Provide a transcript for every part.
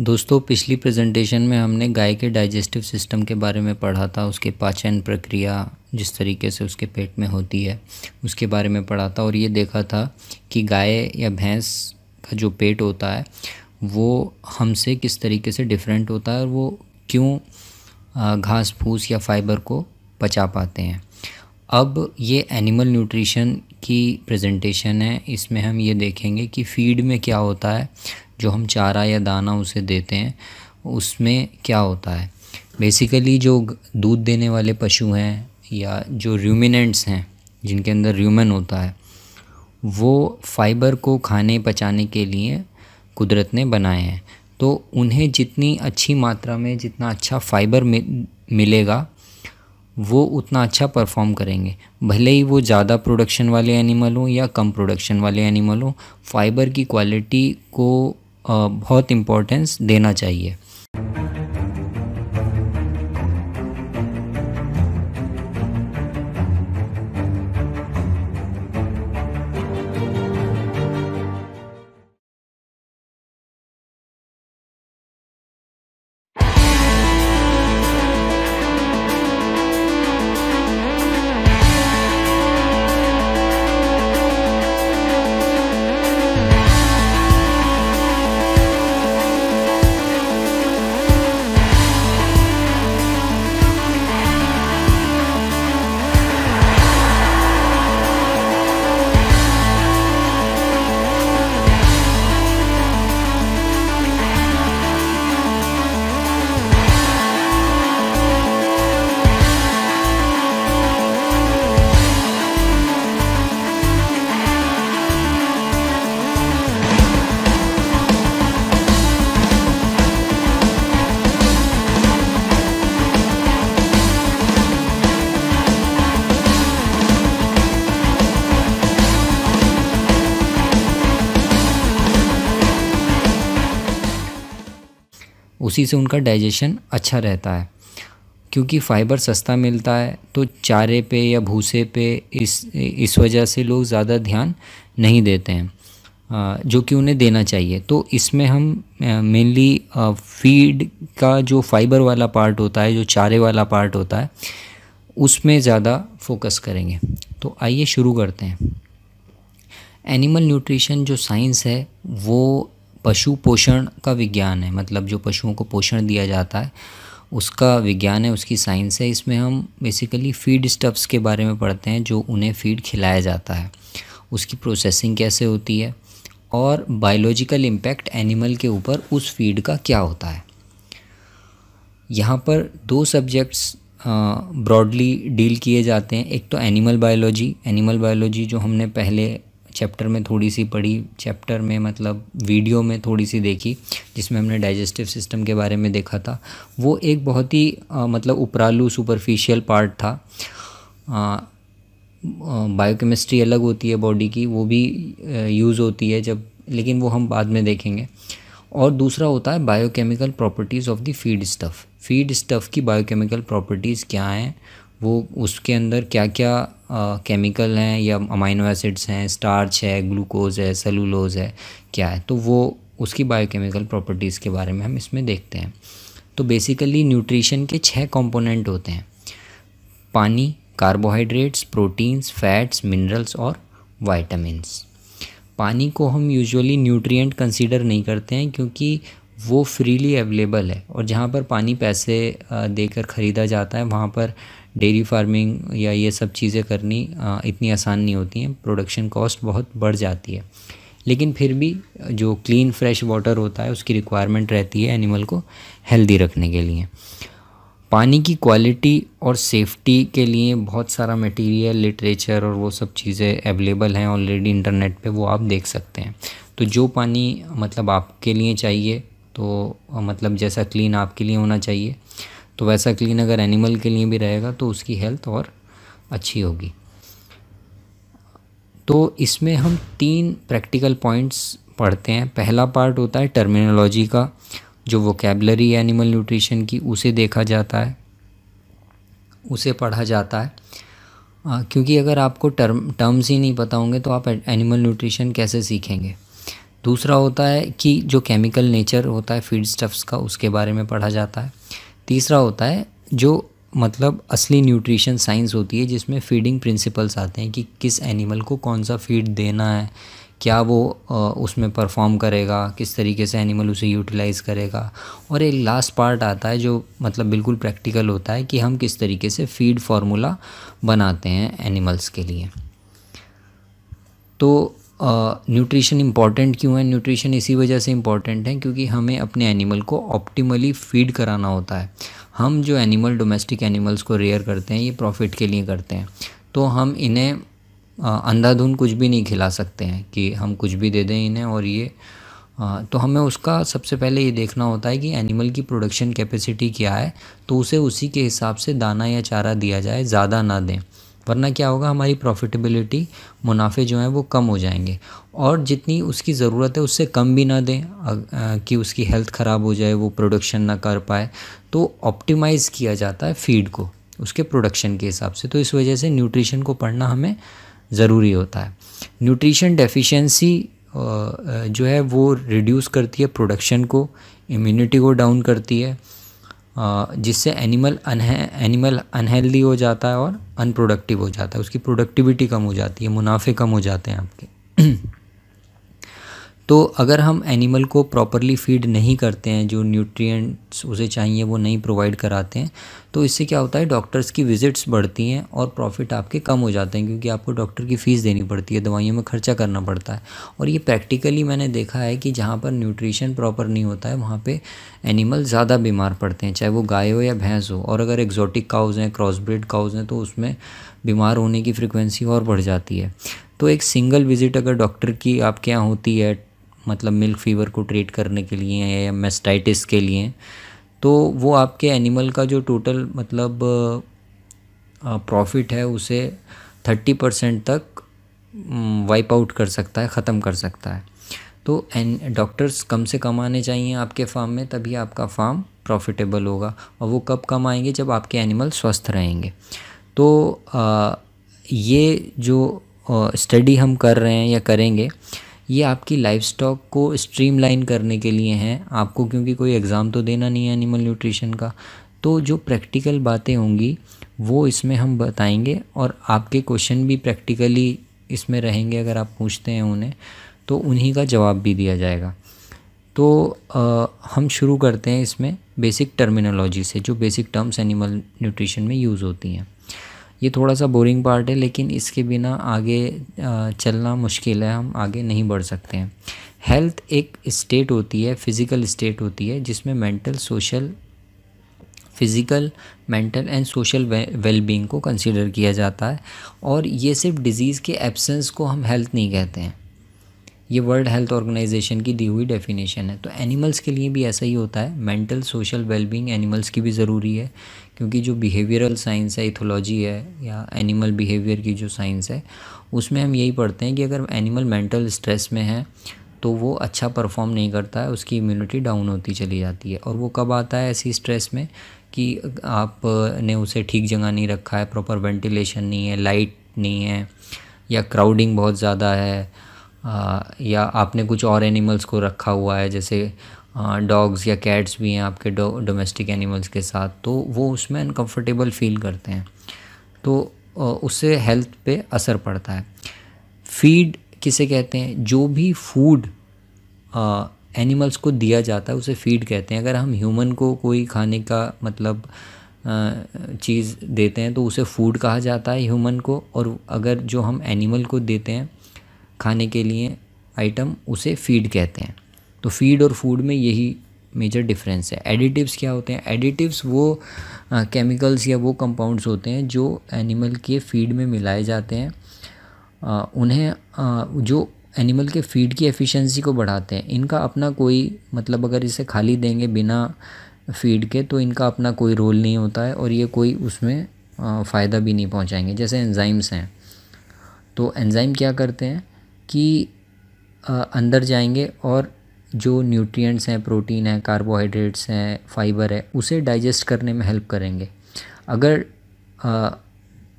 दोस्तों पिछली प्रेजेंटेशन में हमने गाय के डाइजेस्टिव सिस्टम के बारे में पढ़ा था उसके पाचन प्रक्रिया जिस तरीके से उसके पेट में होती है उसके बारे में पढ़ा था और ये देखा था कि गाय या भैंस का जो पेट होता है वो हमसे किस तरीके से डिफरेंट होता है और वो क्यों घास फूस या फाइबर को पचा पाते हैं अब ये एनिमल न्यूट्रिशन की प्रेजेंटेशन है इसमें हम ये देखेंगे कि फीड में क्या होता है जो हम चारा या दाना उसे देते हैं उसमें क्या होता है बेसिकली जो दूध देने वाले पशु हैं या जो र्यूमिनेंट्स हैं जिनके अंदर र्यूमन होता है वो फाइबर को खाने पचाने के लिए कुदरत ने बनाए हैं तो उन्हें जितनी अच्छी मात्रा में जितना अच्छा फाइबर मिलेगा वो उतना अच्छा परफॉर्म करेंगे भले ही वो ज़्यादा प्रोडक्शन वाले एनिमल हों या कम प्रोडक्शन वाले एनिमल हों फाइबर की क्वालिटी को बहुत इम्पोर्टेंस देना चाहिए उसी से उनका डाइजेशन अच्छा रहता है क्योंकि फाइबर सस्ता मिलता है तो चारे पे या भूसे पे इस इस वजह से लोग ज़्यादा ध्यान नहीं देते हैं जो कि उन्हें देना चाहिए तो इसमें हम मेनली फीड का जो फाइबर वाला पार्ट होता है जो चारे वाला पार्ट होता है उसमें ज़्यादा फोकस करेंगे तो आइए शुरू करते हैं एनिमल न्यूट्रिशन जो साइंस है वो पशु पोषण का विज्ञान है मतलब जो पशुओं को पोषण दिया जाता है उसका विज्ञान है उसकी साइंस है इसमें हम बेसिकली फीड स्टफ्स के बारे में पढ़ते हैं जो उन्हें फीड खिलाया जाता है उसकी प्रोसेसिंग कैसे होती है और बायोलॉजिकल इम्पैक्ट एनिमल के ऊपर उस फीड का क्या होता है यहाँ पर दो सब्जेक्ट्स ब्रॉडली डील किए जाते हैं एक तो एनिमल बायोलॉजी एनिमल बायोलॉजी जो हमने पहले चैप्टर में थोड़ी सी पढ़ी चैप्टर में मतलब वीडियो में थोड़ी सी देखी जिसमें हमने डाइजेस्टिव सिस्टम के बारे में देखा था वो एक बहुत ही मतलब उपरालू सुपरफिशियल पार्ट था बायोकेमिस्ट्री अलग होती है बॉडी की वो भी यूज़ होती है जब लेकिन वो हम बाद में देखेंगे और दूसरा होता है biochemical properties of the feed stuff feed stuff की बायोकेमिकल प्रॉपर्टीज़ क्या हैं वो उसके अंदर क्या क्या केमिकल हैं या अमाइनो एसिड्स हैं स्टार्च है ग्लूकोज है सेलुलोज है क्या है तो वो उसकी बायोकेमिकल प्रॉपर्टीज़ के बारे में हम इसमें देखते हैं तो बेसिकली न्यूट्रिशन के छः कंपोनेंट होते हैं पानी कार्बोहाइड्रेट्स प्रोटीन्स फैट्स मिनरल्स और वाइटामस पानी को हम यूजुअली न्यूट्रिएंट कंसीडर नहीं करते हैं क्योंकि वो फ्रीली अवेलेबल है और जहाँ पर पानी पैसे देकर ख़रीदा जाता है वहाँ पर डेयरी फार्मिंग या ये सब चीज़ें करनी इतनी आसान नहीं होती हैं प्रोडक्शन कॉस्ट बहुत बढ़ जाती है लेकिन फिर भी जो क्लीन फ्रेश वाटर होता है उसकी रिक्वायरमेंट रहती है एनिमल को हेल्दी रखने के लिए पानी की क्वालिटी और सेफ्टी के लिए बहुत सारा मटेरियल लिटरेचर और वो सब चीज़ें अवेलेबल हैं ऑलरेडी इंटरनेट पे वो आप देख सकते हैं तो जो पानी मतलब आपके लिए चाहिए तो मतलब जैसा क्लीन आपके लिए होना चाहिए तो वैसा क्लीन अगर एनिमल के लिए भी रहेगा तो उसकी हेल्थ और अच्छी होगी तो इसमें हम तीन प्रैक्टिकल पॉइंट्स पढ़ते हैं पहला पार्ट होता है टर्मिनोलॉजी का जो वोकेबलरी एनिमल न्यूट्रिशन की उसे देखा जाता है उसे पढ़ा जाता है आ, क्योंकि अगर आपको टर्म टर्म्स ही नहीं पता होंगे तो आप एनिमल न्यूट्रिशन कैसे सीखेंगे दूसरा होता है कि जो केमिकल नेचर होता है फीड स्टफ्स का उसके बारे में पढ़ा जाता है तीसरा होता है जो मतलब असली न्यूट्रिशन साइंस होती है जिसमें फीडिंग प्रिंसिपल्स आते हैं कि किस एनिमल को कौन सा फीड देना है क्या वो उसमें परफॉर्म करेगा किस तरीके से एनिमल उसे यूटिलाइज़ करेगा और एक लास्ट पार्ट आता है जो मतलब बिल्कुल प्रैक्टिकल होता है कि हम किस तरीके से फीड फार्मूला बनाते हैं एनिमल्स के लिए तो न्यूट्रिशन इम्पॉर्टेंट क्यों है न्यूट्रिशन इसी वजह से इम्पॉर्टेंट है क्योंकि हमें अपने एनिमल को ऑप्टिमली फीड कराना होता है हम जो एनिमल डोमेस्टिक एनिमल्स को रेयर करते हैं ये प्रॉफिट के लिए करते हैं तो हम इन्हें अंधाधुन कुछ भी नहीं खिला सकते हैं कि हम कुछ भी दे दें इन्हें और ये आ, तो हमें उसका सबसे पहले ये देखना होता है कि एनिमल की प्रोडक्शन कैपेसिटी क्या है तो उसे उसी के हिसाब से दाना या चारा दिया जाए ज़्यादा ना दें वरना क्या होगा हमारी प्रॉफिटेबिलिटी मुनाफे जो हैं वो कम हो जाएंगे और जितनी उसकी ज़रूरत है उससे कम भी ना दें कि उसकी हेल्थ ख़राब हो जाए वो प्रोडक्शन ना कर पाए तो ऑप्टिमाइज़ किया जाता है फीड को उसके प्रोडक्शन के हिसाब से तो इस वजह से न्यूट्रिशन को पढ़ना हमें ज़रूरी होता है न्यूट्रिशन डेफिशिएंसी जो है वो रिड्यूस करती है प्रोडक्शन को इम्यूनिटी को डाउन करती है जिससे एनिमल अनहे एनिमल अनहेल्दी हो जाता है और अनप्रोडक्टिव हो जाता है उसकी प्रोडक्टिविटी कम हो जाती है मुनाफे कम हो जाते हैं आपके तो अगर हम एनिमल को प्रॉपरली फीड नहीं करते हैं जो न्यूट्रिएंट्स उसे चाहिए वो नहीं प्रोवाइड कराते हैं तो इससे क्या होता है डॉक्टर्स की विज़िट्स बढ़ती हैं और प्रॉफिट आपके कम हो जाते हैं क्योंकि आपको डॉक्टर की फ़ीस देनी पड़ती है दवाइयों में खर्चा करना पड़ता है और ये प्रैक्टिकली मैंने देखा है कि जहाँ पर न्यूट्रिशन प्रॉपर नहीं होता है वहाँ पर एनिमल ज़्यादा बीमार पड़ते हैं चाहे वो गाय हो या भैंस हो और अगर एक्जोटिक काउज़ हैं क्रॉसब्रिड काउज़ हैं तो उसमें बीमार होने की फ्रिक्वेंसी और बढ़ जाती है तो एक सिंगल विज़िट अगर डॉक्टर की आपके यहाँ होती है मतलब मिल्क फीवर को ट्रीट करने के लिए या मेस्टाइटिस के लिए तो वो आपके एनिमल का जो टोटल मतलब प्रॉफिट है उसे थर्टी परसेंट तक वाइप आउट कर सकता है ख़त्म कर सकता है तो एन डॉक्टर्स कम से कम आने चाहिए आपके फार्म में तभी आपका फार्म प्रॉफिटेबल होगा और वो कब कम आएंगे जब आपके एनिमल स्वस्थ रहेंगे तो आ, ये जो स्टडी हम कर रहे हैं या करेंगे ये आपकी लाइफ स्टॉक को स्ट्रीमलाइन करने के लिए हैं आपको क्योंकि कोई एग्ज़ाम तो देना नहीं है एनिमल न्यूट्रिशन का तो जो प्रैक्टिकल बातें होंगी वो इसमें हम बताएंगे और आपके क्वेश्चन भी प्रैक्टिकली इसमें रहेंगे अगर आप पूछते हैं उन्हें तो उन्हीं का जवाब भी दिया जाएगा तो आ, हम शुरू करते हैं इसमें बेसिक टर्मिनोलॉजी से जो बेसिक टर्म्स एनिमल न्यूट्रिशन में यूज़ होती हैं ये थोड़ा सा बोरिंग पार्ट है लेकिन इसके बिना आगे चलना मुश्किल है हम आगे नहीं बढ़ सकते हैं हेल्थ एक स्टेट होती है फिज़िकल स्टेट होती है जिसमें mental social physical mental and social wellbeing को कंसिडर किया जाता है और ये सिर्फ डिज़ीज़ के एब्सेंस को हम हेल्थ नहीं कहते हैं ये वर्ल्ड हेल्थ ऑर्गेनाइजेशन की दी हुई डेफिनेशन है तो एनिमल्स के लिए भी ऐसा ही होता है मेंटल सोशल वेलबींग एनिमल्स की भी ज़रूरी है क्योंकि जो बिहेवियरल साइंस है इथोलॉजी है या एनिमल बिहेवियर की जो साइंस है उसमें हम यही पढ़ते हैं कि अगर एनिमल मेंटल स्ट्रेस में है तो वो अच्छा परफॉर्म नहीं करता है उसकी इम्यूनिटी डाउन होती चली जाती है और वो कब आता है ऐसी स्ट्रेस में कि आपने उसे ठीक जगह नहीं रखा है प्रॉपर वेंटिलेशन नहीं है लाइट नहीं है या क्राउडिंग बहुत ज़्यादा है या आपने कुछ और एनिमल्स को रखा हुआ है जैसे डॉग्स या कैट्स भी हैं आपके डोमेस्टिक एनिमल्स के साथ तो वो उसमें अनकंफर्टेबल फील करते हैं तो उससे हेल्थ पे असर पड़ता है फीड किसे कहते हैं जो भी फूड एनिमल्स को दिया जाता है उसे फीड कहते हैं अगर हम ह्यूमन को कोई खाने का मतलब चीज़ देते हैं तो उसे फूड कहा जाता है ह्यूमन को और अगर जो हम एनिमल को देते हैं खाने के लिए आइटम उसे फीड कहते हैं तो फीड और फूड में यही मेजर डिफरेंस है एडिटिव्स क्या होते हैं एडिटिव्स वो केमिकल्स या वो कंपाउंड्स होते हैं जो एनिमल के फीड में मिलाए जाते हैं आ, उन्हें आ, जो एनिमल के फीड की एफिशिएंसी को बढ़ाते हैं इनका अपना कोई मतलब अगर इसे खाली देंगे बिना फीड के तो इनका अपना कोई रोल नहीं होता है और ये कोई उसमें फ़ायदा भी नहीं पहुंचाएंगे जैसे एंजाइम्स हैं तो एंजाइम क्या करते हैं कि अंदर जाएंगे और जो न्यूट्रिएंट्स हैं प्रोटीन है कार्बोहाइड्रेट्स हैं फाइबर है उसे डाइजेस्ट करने में हेल्प करेंगे अगर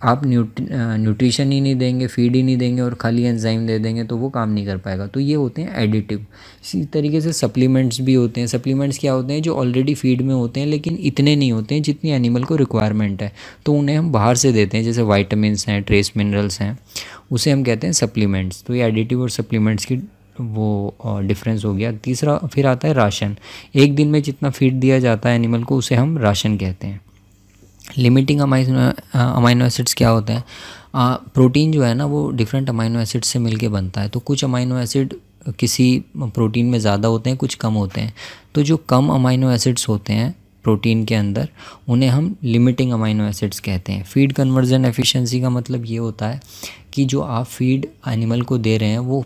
आप न्यूट्रिशन ही नहीं देंगे फीड ही नहीं देंगे और खाली एंजाइम दे देंगे तो वो काम नहीं कर पाएगा तो ये होते हैं एडिटिव इसी तरीके से सप्लीमेंट्स भी होते हैं सप्लीमेंट्स क्या होते हैं जो ऑलरेडी फीड में होते हैं लेकिन इतने नहीं होते हैं जितनी एनिमल को रिक्वायरमेंट है तो उन्हें हम बाहर से देते हैं जैसे वाइटामस हैं ट्रेस मिनरल्स हैं उसे हम कहते हैं सप्लीमेंट्स तो ये एडिटिव और सप्लीमेंट्स की वो डिफरेंस हो गया तीसरा फिर आता है राशन एक दिन में जितना फीड दिया जाता है एनिमल को उसे हम राशन कहते हैं लिमिटिंग अमाइनो अमाइनो एसिड्स क्या होते हैं प्रोटीन जो है ना वो डिफरेंट अमाइनो एसिड से मिलके बनता है तो कुछ अमाइनो एसिड किसी प्रोटीन में ज़्यादा होते हैं कुछ कम होते हैं तो जो कम अमाइनो एसिड्स होते हैं प्रोटीन के अंदर उन्हें हम लिमिटिंग अमाइनो एसिड्स कहते हैं फीड कन्वर्जन एफिशिएंसी का मतलब ये होता है कि जो आप फीड एनिमल को दे रहे हैं वो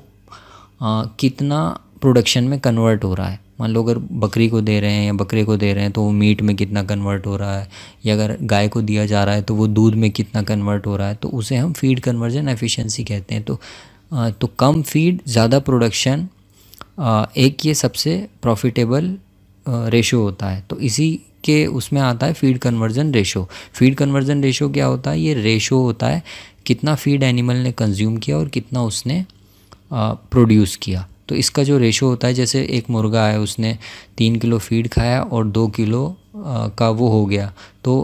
आ, कितना प्रोडक्शन में कन्वर्ट हो रहा है मान लो अगर बकरी को दे रहे हैं या बकरे को दे रहे हैं तो वो मीट में कितना कन्वर्ट हो रहा है या अगर गाय को दिया जा रहा है तो वो दूध में कितना कन्वर्ट हो रहा है तो उसे हम फीड कन्वर्जन एफिशिएंसी कहते हैं तो आ, तो कम फीड ज़्यादा प्रोडक्शन एक ये सबसे प्रॉफिटेबल रेशो होता है तो इसी के उसमें आता है feed conversion ratio feed conversion ratio क्या होता है ये रेशो होता है कितना फीड एनिमल ने कंज्यूम किया और कितना उसने प्रोड्यूस किया तो इसका जो रेशो होता है जैसे एक मुर्गा है उसने तीन किलो फीड खाया और दो किलो आ, का वो हो गया तो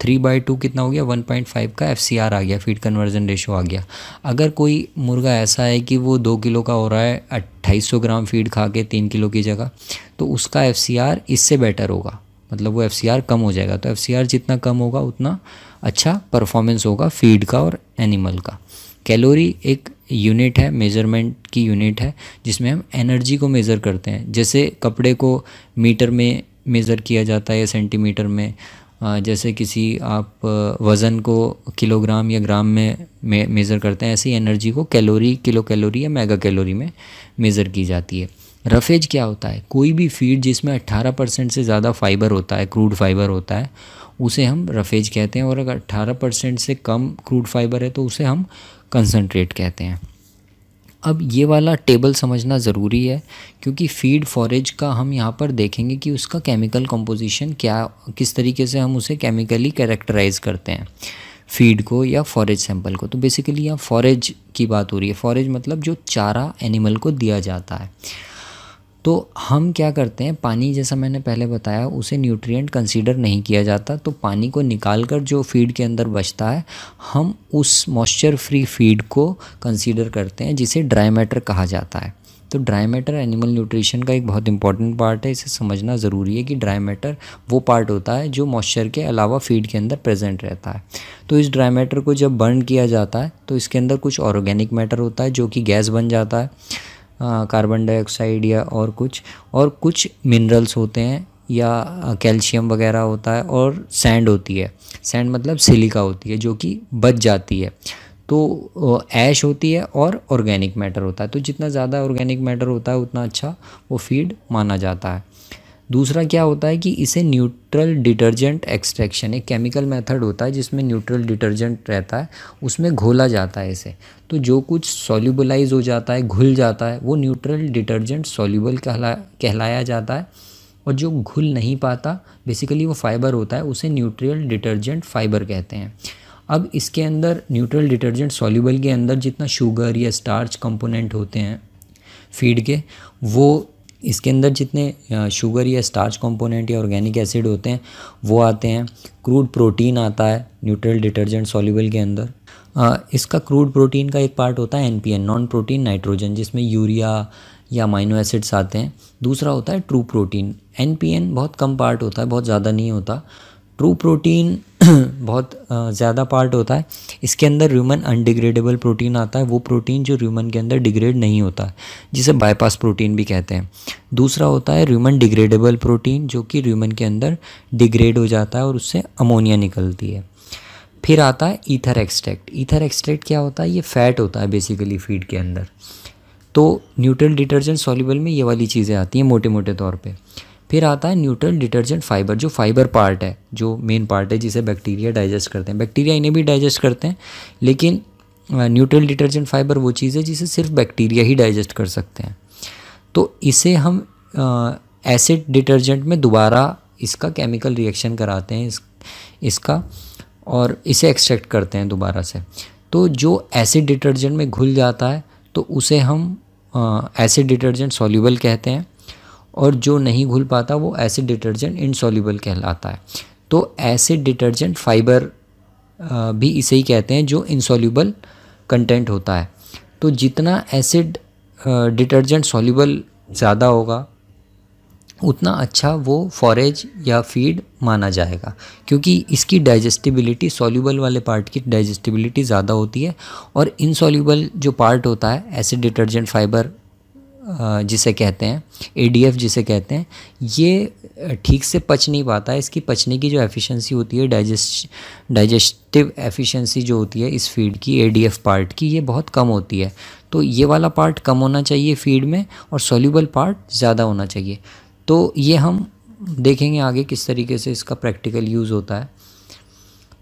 थ्री बाई टू कितना हो गया वन पॉइंट फाइव का एफ सी आर आ गया फीड कन्वर्जन रेशो आ गया अगर कोई मुर्गा ऐसा है कि वो दो किलो का हो रहा है अट्ठाईस सौ ग्राम फीड खा के तीन किलो की जगह तो उसका एफ सी आर इससे बेटर होगा मतलब वो एफ कम हो जाएगा तो एफ जितना कम होगा उतना अच्छा परफॉर्मेंस होगा फीड का और एनिमल का कैलोरी एक यूनिट है मेज़रमेंट की यूनिट है जिसमें हम एनर्जी को मेज़र करते हैं जैसे कपड़े को मीटर में मेज़र किया जाता है या सेंटीमीटर में जैसे किसी आप वज़न को किलोग्राम या ग्राम में मेज़र करते हैं ऐसी एनर्जी को कैलोरी किलो कैलोरी या मेगा कैलोरी में मेज़र की जाती है रफेज क्या होता है कोई भी फीड जिसमें 18 परसेंट से ज़्यादा फाइबर होता है क्रूड फाइबर होता है उसे हम रफेज कहते हैं और अगर 18 परसेंट से कम क्रूड फाइबर है तो उसे हम कंसनट्रेट कहते हैं अब ये वाला टेबल समझना ज़रूरी है क्योंकि फीड फॉरेज का हम यहाँ पर देखेंगे कि उसका केमिकल कंपोजिशन क्या किस तरीके से हम उसे केमिकली कैरेक्टराइज करते हैं फीड को या फॉरेज सैंपल को तो बेसिकली यहाँ फॉरेज की बात हो रही है फॉरेज मतलब जो चारा एनिमल को दिया जाता है तो हम क्या करते हैं पानी जैसा मैंने पहले बताया उसे न्यूट्रिएंट कंसीडर नहीं किया जाता तो पानी को निकाल कर जो फीड के अंदर बचता है हम उस मॉइस्चर फ्री फीड को कंसीडर करते हैं जिसे ड्राई मैटर कहा जाता है तो ड्राई मैटर एनिमल न्यूट्रिशन का एक बहुत इंपॉर्टेंट पार्ट है इसे समझना ज़रूरी है कि ड्राई मैटर वो पार्ट होता है जो मॉइस्चर के अलावा फीड के अंदर प्रेजेंट रहता है तो इस ड्राई मैटर को जब बर्न किया जाता है तो इसके अंदर कुछ ऑर्गेनिक मैटर होता है जो कि गैस बन जाता है कार्बन डाइऑक्साइड या और कुछ और कुछ मिनरल्स होते हैं या कैल्शियम वगैरह होता है और सैंड होती है सैंड मतलब सिलिका होती है जो कि बच जाती है तो ऐश होती है और ऑर्गेनिक मैटर होता है तो जितना ज़्यादा ऑर्गेनिक मैटर होता है उतना अच्छा वो फीड माना जाता है दूसरा क्या होता है कि इसे न्यूट्रल डिटर्जेंट एक्सट्रैक्शन एक केमिकल मेथड होता है जिसमें न्यूट्रल डिटर्जेंट रहता है उसमें घोला जाता है इसे तो जो कुछ सॉल्यूबलाइज हो जाता है घुल जाता है वो न्यूट्रल डिटर्जेंट सॉल्यूबल कहला कहलाया जाता है और जो घुल नहीं पाता बेसिकली वो फाइबर होता है उसे न्यूट्रल डिटर्जेंट फाइबर कहते हैं अब इसके अंदर न्यूट्रल डिटर्जेंट सॉल्यूबल के अंदर जितना शुगर या स्टार्च कंपोनेंट होते हैं फीड के वो इसके अंदर जितने शुगर या स्टार्च कंपोनेंट या ऑर्गेनिक एसिड होते हैं वो आते हैं क्रूड प्रोटीन आता है न्यूट्रल डिटर्जेंट सॉल्यूबल के अंदर इसका क्रूड प्रोटीन का एक पार्ट होता है एनपीएन नॉन प्रोटीन नाइट्रोजन जिसमें यूरिया या माइनो एसिड्स आते हैं दूसरा होता है ट्रू प्रोटीन एनपीएन बहुत कम पार्ट होता है बहुत ज़्यादा नहीं होता ट्रू प्रोटीन बहुत ज़्यादा पार्ट होता है इसके अंदर ह्यूमन अनडिग्रेडेबल प्रोटीन आता है वो प्रोटीन जो रूमन के अंदर डिग्रेड नहीं होता है जिसे बाईपास प्रोटीन भी कहते हैं दूसरा होता है रूमन डिग्रेडेबल प्रोटीन जो कि रूमन के अंदर डिग्रेड हो जाता है और उससे अमोनिया निकलती है फिर आता है ईथर एक्सट्रैक्ट ईथर एक्सट्रैक्ट क्या होता है ये फैट होता है बेसिकली फीड के अंदर तो न्यूट्रल डिटर्जेंट सॉल्यूबल में ये वाली चीज़ें आती हैं मोटे मोटे तौर पर फिर आता है न्यूट्रल डिटर्जेंट फाइबर जो फाइबर पार्ट है जो मेन पार्ट है जिसे बैक्टीरिया डाइजेस्ट करते हैं बैक्टीरिया इन्हें भी डाइजेस्ट करते हैं लेकिन न्यूट्रल डिटर्जेंट फाइबर वो चीज़ है जिसे सिर्फ बैक्टीरिया ही डाइजेस्ट कर सकते हैं तो इसे हम एसिड डिटर्जेंट में दोबारा इसका केमिकल रिएक्शन कराते हैं इस, इसका और इसे एक्सट्रैक्ट करते हैं दोबारा से तो जो एसिड डिटर्जेंट में घुल जाता है तो उसे हम एसिड डिटर्जेंट सॉल्यूबल कहते हैं और जो नहीं घुल पाता वो एसिड डिटर्जेंट इनसॉल्यूबल कहलाता है तो एसिड डिटर्जेंट फाइबर भी इसे ही कहते हैं जो इनसॉल्यूबल कंटेंट होता है तो जितना एसिड डिटर्जेंट सॉल्यूबल ज़्यादा होगा उतना अच्छा वो फॉरेज या फीड माना जाएगा क्योंकि इसकी डाइजेस्टिबिलिटी सॉल्यूबल वाले पार्ट की डाइजेस्टिबिलिटी ज़्यादा होती है और इनसॉल्यूबल जो पार्ट होता है एसिड डिटर्जेंट फाइबर जिसे कहते हैं ए जिसे कहते हैं ये ठीक से पच नहीं पाता है इसकी पचने की जो एफिशिएंसी होती है डाइजेस्ट डाइजेस्टिव एफिशिएंसी जो होती है इस फीड की ए पार्ट की ये बहुत कम होती है तो ये वाला पार्ट कम होना चाहिए फीड में और सोल्यूबल पार्ट ज़्यादा होना चाहिए तो ये हम देखेंगे आगे किस तरीके से इसका प्रैक्टिकल यूज़ होता है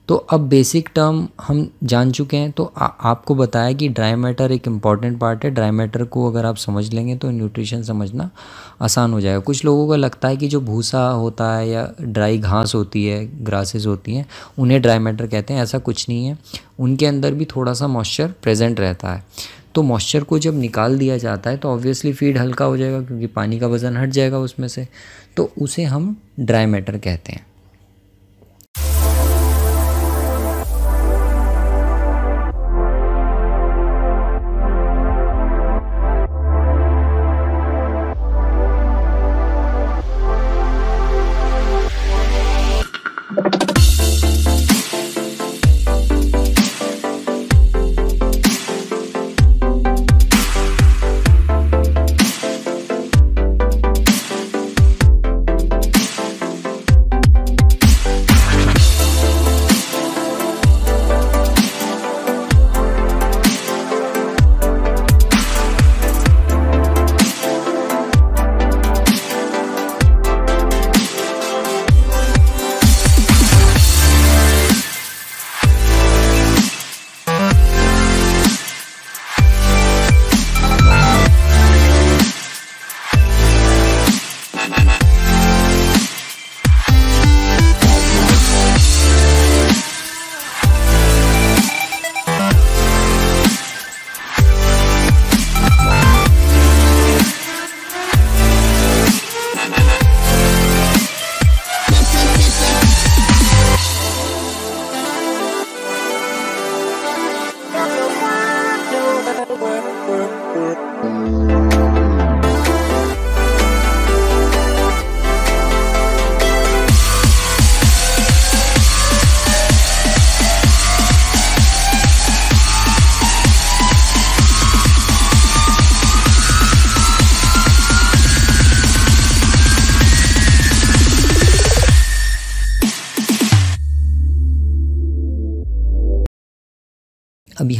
तो अब बेसिक टर्म हम जान चुके हैं तो आ, आपको बताया कि ड्राई मैटर एक इम्पॉर्टेंट पार्ट है ड्राई मैटर को अगर आप समझ लेंगे तो न्यूट्रिशन समझना आसान हो जाएगा कुछ लोगों का लगता है कि जो भूसा होता है या ड्राई घास होती है ग्रासेस होती हैं उन्हें ड्राई मैटर कहते हैं ऐसा कुछ नहीं है उनके अंदर भी थोड़ा सा मॉइस्चर प्रेजेंट रहता है तो मॉइस्चर को जब निकाल दिया जाता है तो ऑब्वियसली फीड हल्का हो जाएगा क्योंकि पानी का वज़न हट जाएगा उसमें से तो उसे हम ड्राई मैटर कहते हैं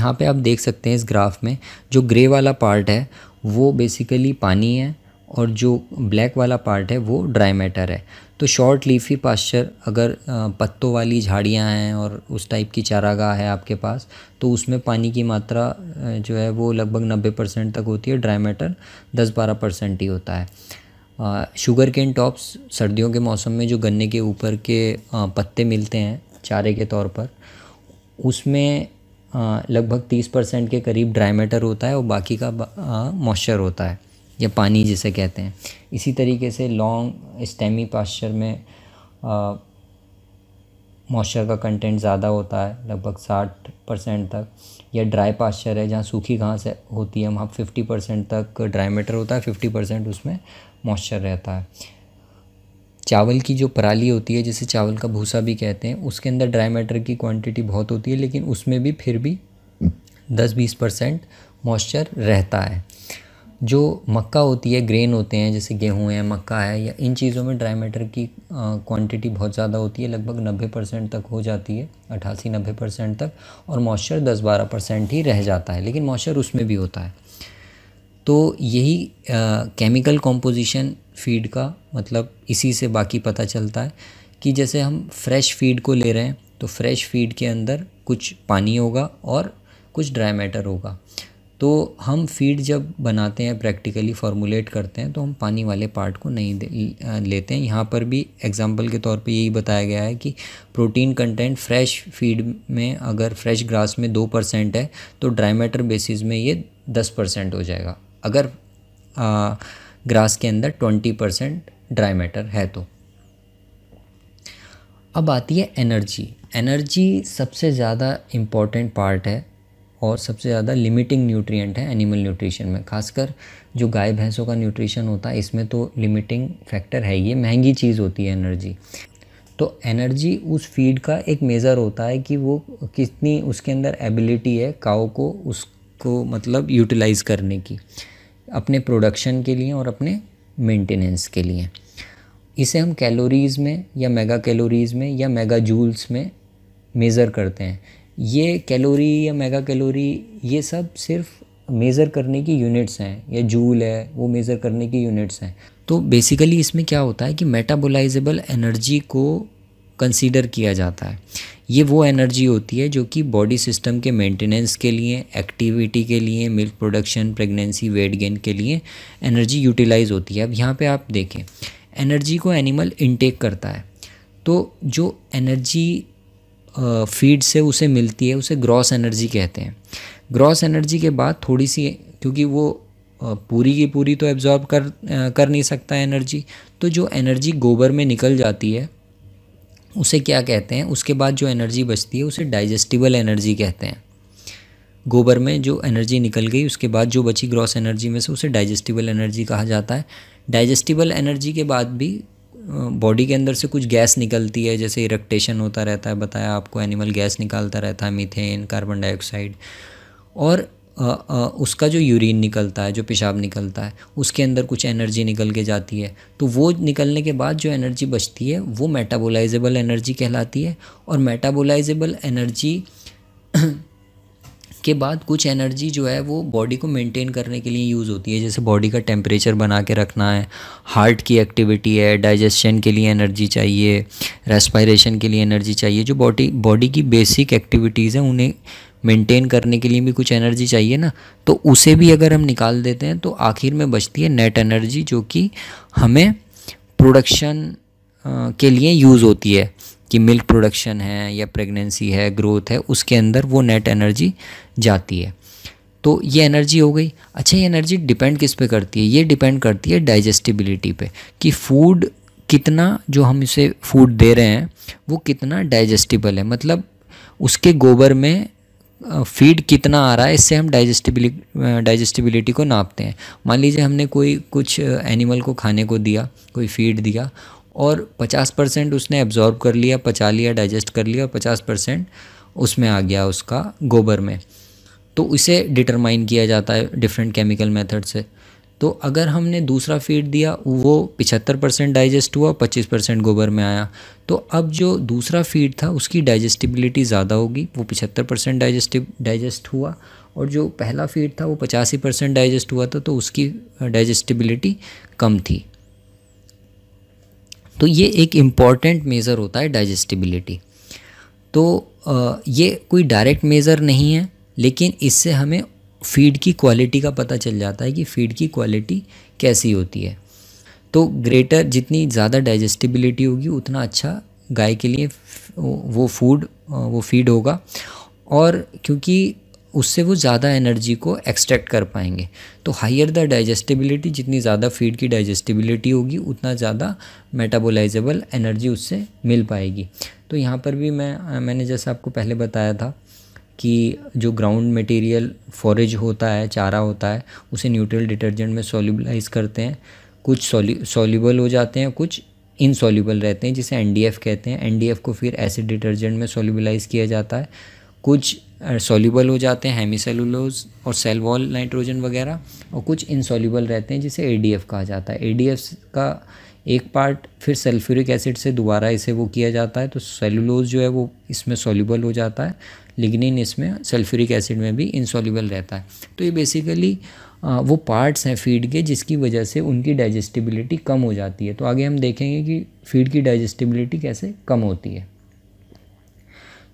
यहाँ पे आप देख सकते हैं इस ग्राफ में जो ग्रे वाला पार्ट है वो बेसिकली पानी है और जो ब्लैक वाला पार्ट है वो ड्राई मैटर है तो शॉर्ट लीफी पास्चर अगर पत्तों वाली झाड़ियाँ हैं और उस टाइप की चारागाह है आपके पास तो उसमें पानी की मात्रा जो है वो लगभग नब्बे परसेंट तक होती है ड्राई मैटर दस बारह परसेंट ही होता है शुगर केन टॉप्स सर्दियों के मौसम में जो गन्ने के ऊपर के पत्ते मिलते हैं चारे के तौर पर उसमें लगभग तीस परसेंट के करीब ड्राई मैटर होता है और बाकी का मॉइस्चर होता है या पानी जिसे कहते हैं इसी तरीके से लॉन्ग स्टेमी पास्चर में मॉइस्चर का कंटेंट ज़्यादा होता है लगभग साठ परसेंट तक या ड्राई पास्चर है जहाँ सूखी घास होती है वहाँ फिफ्टी परसेंट तक ड्राई मैटर होता है फिफ्टी परसेंट उसमें मॉइस्चर रहता है चावल की जो पराली होती है जिसे चावल का भूसा भी कहते हैं उसके अंदर ड्राई मैटर की क्वांटिटी बहुत होती है लेकिन उसमें भी फिर भी दस बीस परसेंट मॉइस्चर रहता है जो मक्का होती है ग्रेन होते हैं जैसे गेहूँ है मक्का है या इन चीज़ों में ड्राई मैटर की क्वांटिटी बहुत ज़्यादा होती है लगभग नब्बे परसेंट तक हो जाती है अट्ठासी नब्बे परसेंट तक और मॉइस्चर दस बारह परसेंट ही रह जाता है लेकिन मॉइस्चर उसमें भी होता है तो यही केमिकल कॉम्पोजिशन फीड का मतलब इसी से बाकी पता चलता है कि जैसे हम फ्रेश फीड को ले रहे हैं तो फ्रेश फीड के अंदर कुछ पानी होगा और कुछ ड्राई मैटर होगा तो हम फीड जब बनाते हैं प्रैक्टिकली फॉर्मुलेट करते हैं तो हम पानी वाले पार्ट को नहीं लेते हैं यहाँ पर भी एग्जाम्पल के तौर पे यही बताया गया है कि प्रोटीन कंटेंट फ्रेश फीड में अगर फ्रेश ग्रास में दो परसेंट है तो ड्राई मैटर बेसिस में ये दस परसेंट हो जाएगा अगर ग्रास के अंदर ट्वेंटी परसेंट ड्राई मैटर है तो अब आती है एनर्जी एनर्जी सबसे ज़्यादा इम्पॉर्टेंट पार्ट है और सबसे ज़्यादा लिमिटिंग न्यूट्रिएंट है एनिमल न्यूट्रिशन में खासकर जो गाय भैंसों का न्यूट्रिशन होता है इसमें तो लिमिटिंग फैक्टर है ये महंगी चीज़ होती है एनर्जी तो एनर्जी उस फीड का एक मेज़र होता है कि वो कितनी उसके अंदर एबिलिटी है काओ को उस को मतलब यूटिलाइज़ करने की अपने प्रोडक्शन के लिए और अपने मेंटेनेंस के लिए इसे हम कैलोरीज़ में या मेगा कैलोरीज़ में या मेगा जूल्स में मेज़र करते हैं ये कैलोरी या मेगा कैलोरी ये सब सिर्फ मेज़र करने की यूनिट्स हैं या जूल है वो मेज़र करने की यूनिट्स हैं तो बेसिकली इसमें क्या होता है कि मेटाबोलाइजेबल एनर्जी को कंसीडर किया जाता है ये वो एनर्जी होती है जो कि बॉडी सिस्टम के मेंटेनेंस के लिए एक्टिविटी के लिए milk production pregnancy weight gain के लिए एनर्जी यूटिलाइज होती है अब यहाँ पे आप देखें एनर्जी को एनिमल इनटेक करता है तो जो एनर्जी फीड से उसे मिलती है उसे ग्रॉस एनर्जी कहते हैं ग्रॉस एनर्जी के बाद थोड़ी सी क्योंकि वो पूरी की पूरी तो एब्जॉर्ब कर कर नहीं सकता एनर्जी तो जो एनर्जी गोबर में निकल जाती है उसे क्या कहते हैं उसके बाद जो एनर्जी बचती है उसे डाइजेस्टिबल एनर्जी कहते हैं गोबर में जो एनर्जी निकल गई उसके बाद जो बची ग्रॉस एनर्जी में से उसे डाइजेस्टिबल एनर्जी कहा जाता है डाइजेस्टिबल एनर्जी के बाद भी बॉडी के अंदर से कुछ गैस निकलती है जैसे इरेक्टेशन होता रहता है बताया आपको एनिमल गैस निकालता रहता है मीथेन कार्बन डाइऑक्साइड और उसका जो यूरिन निकलता है जो पेशाब निकलता है उसके अंदर कुछ एनर्जी निकल के जाती है तो वो निकलने के बाद जो एनर्जी बचती है वो मेटाबोलाइजेबल एनर्जी कहलाती है और मेटाबोलाइजेबल एनर्जी के बाद कुछ एनर्जी जो है वो बॉडी को मेंटेन करने के लिए यूज़ होती है जैसे बॉडी का टेम्परेचर बना के रखना है हार्ट की एक्टिविटी है डाइजेशन के लिए एनर्जी चाहिए रेस्पायरेशन के लिए एनर्जी चाहिए जो बॉडी बॉडी की बेसिक एक्टिविटीज़ हैं उन्हें मेंटेन करने के लिए भी कुछ एनर्जी चाहिए ना तो उसे भी अगर हम निकाल देते हैं तो आखिर में बचती है नेट एनर्जी जो कि हमें प्रोडक्शन के लिए यूज़ होती है कि मिल्क प्रोडक्शन है या प्रेगनेंसी है ग्रोथ है उसके अंदर वो नेट एनर्जी जाती है तो ये एनर्जी हो गई अच्छा ये एनर्जी डिपेंड किस पे करती है ये डिपेंड करती है डाइजेस्टिबिलिटी पे कि फूड कितना जो हम इसे फूड दे रहे हैं वो कितना डाइजेस्टिबल है मतलब उसके गोबर में फीड कितना आ रहा है इससे हम डाइजेस्टिबिलि डाइजेस्टिबिलिटी को नापते हैं मान लीजिए हमने कोई कुछ एनिमल को खाने को दिया कोई फीड दिया और 50 परसेंट उसने एब्जॉर्ब कर लिया पचा लिया डाइजेस्ट कर लिया और 50 परसेंट उसमें आ गया उसका गोबर में तो उसे डिटरमाइन किया जाता है डिफरेंट केमिकल मेथड से तो अगर हमने दूसरा फीड दिया वो पिछहत्तर परसेंट डाइजेस्ट हुआ पच्चीस परसेंट गोबर में आया तो अब जो दूसरा फीड था उसकी डाइजेस्टिबिलिटी ज़्यादा होगी वो पिछहत्तर परसेंट डाइजेस्टिव डाइजेस्ट हुआ और जो पहला फीड था वो पचासी परसेंट डाइजेस्ट हुआ था तो उसकी डाइजेस्टिबिलिटी कम थी तो ये एक इम्पॉर्टेंट मेज़र होता है डाइजेस्टिबिलिटी तो ये कोई डायरेक्ट मेज़र नहीं है लेकिन इससे हमें फीड की क्वालिटी का पता चल जाता है कि फीड की क्वालिटी कैसी होती है तो ग्रेटर जितनी ज़्यादा डाइजेस्टिबिलिटी होगी उतना अच्छा गाय के लिए वो फूड वो फीड होगा और क्योंकि उससे वो ज़्यादा एनर्जी को एक्सट्रैक्ट कर पाएंगे तो हायर द डाइजेस्टिबिलिटी जितनी ज़्यादा फीड की डाइजेस्टिबिलिटी होगी उतना ज़्यादा मेटाबोलाइजेबल एनर्जी उससे मिल पाएगी तो यहाँ पर भी मैं मैंने जैसा आपको पहले बताया था कि जो ग्राउंड मटेरियल फॉरेज होता है चारा होता है उसे न्यूट्रल डिटर्जेंट में सोल्यूबलाइज करते हैं कुछ सोल्यूबल हो जाते हैं कुछ इनसॉल्यूबल रहते हैं जिसे एन कहते हैं एन को फिर एसिड डिटर्जेंट में सोल्यूबलाइज किया जाता है कुछ सॉल्यूबल हो जाते हैं हेमीसेलुलोज और सेल वॉल नाइट्रोजन वगैरह और कुछ इनसॉल्यूबल रहते हैं जिसे ए कहा जाता है ए का एक पार्ट फिर सल्फ्यूरिक एसिड से दोबारा इसे वो किया जाता है तो सेलुलोज जो है वो इसमें सॉल्यूबल हो जाता है लिग्निन इसमें सल्फ्यूरिक एसिड में भी इंसॉल्यूबल रहता है तो ये बेसिकली वो पार्ट्स हैं फीड के जिसकी वजह से उनकी डाइजेस्टिबिलिटी कम हो जाती है तो आगे हम देखेंगे कि फीड की डाइजेस्टिबिलिटी कैसे कम होती है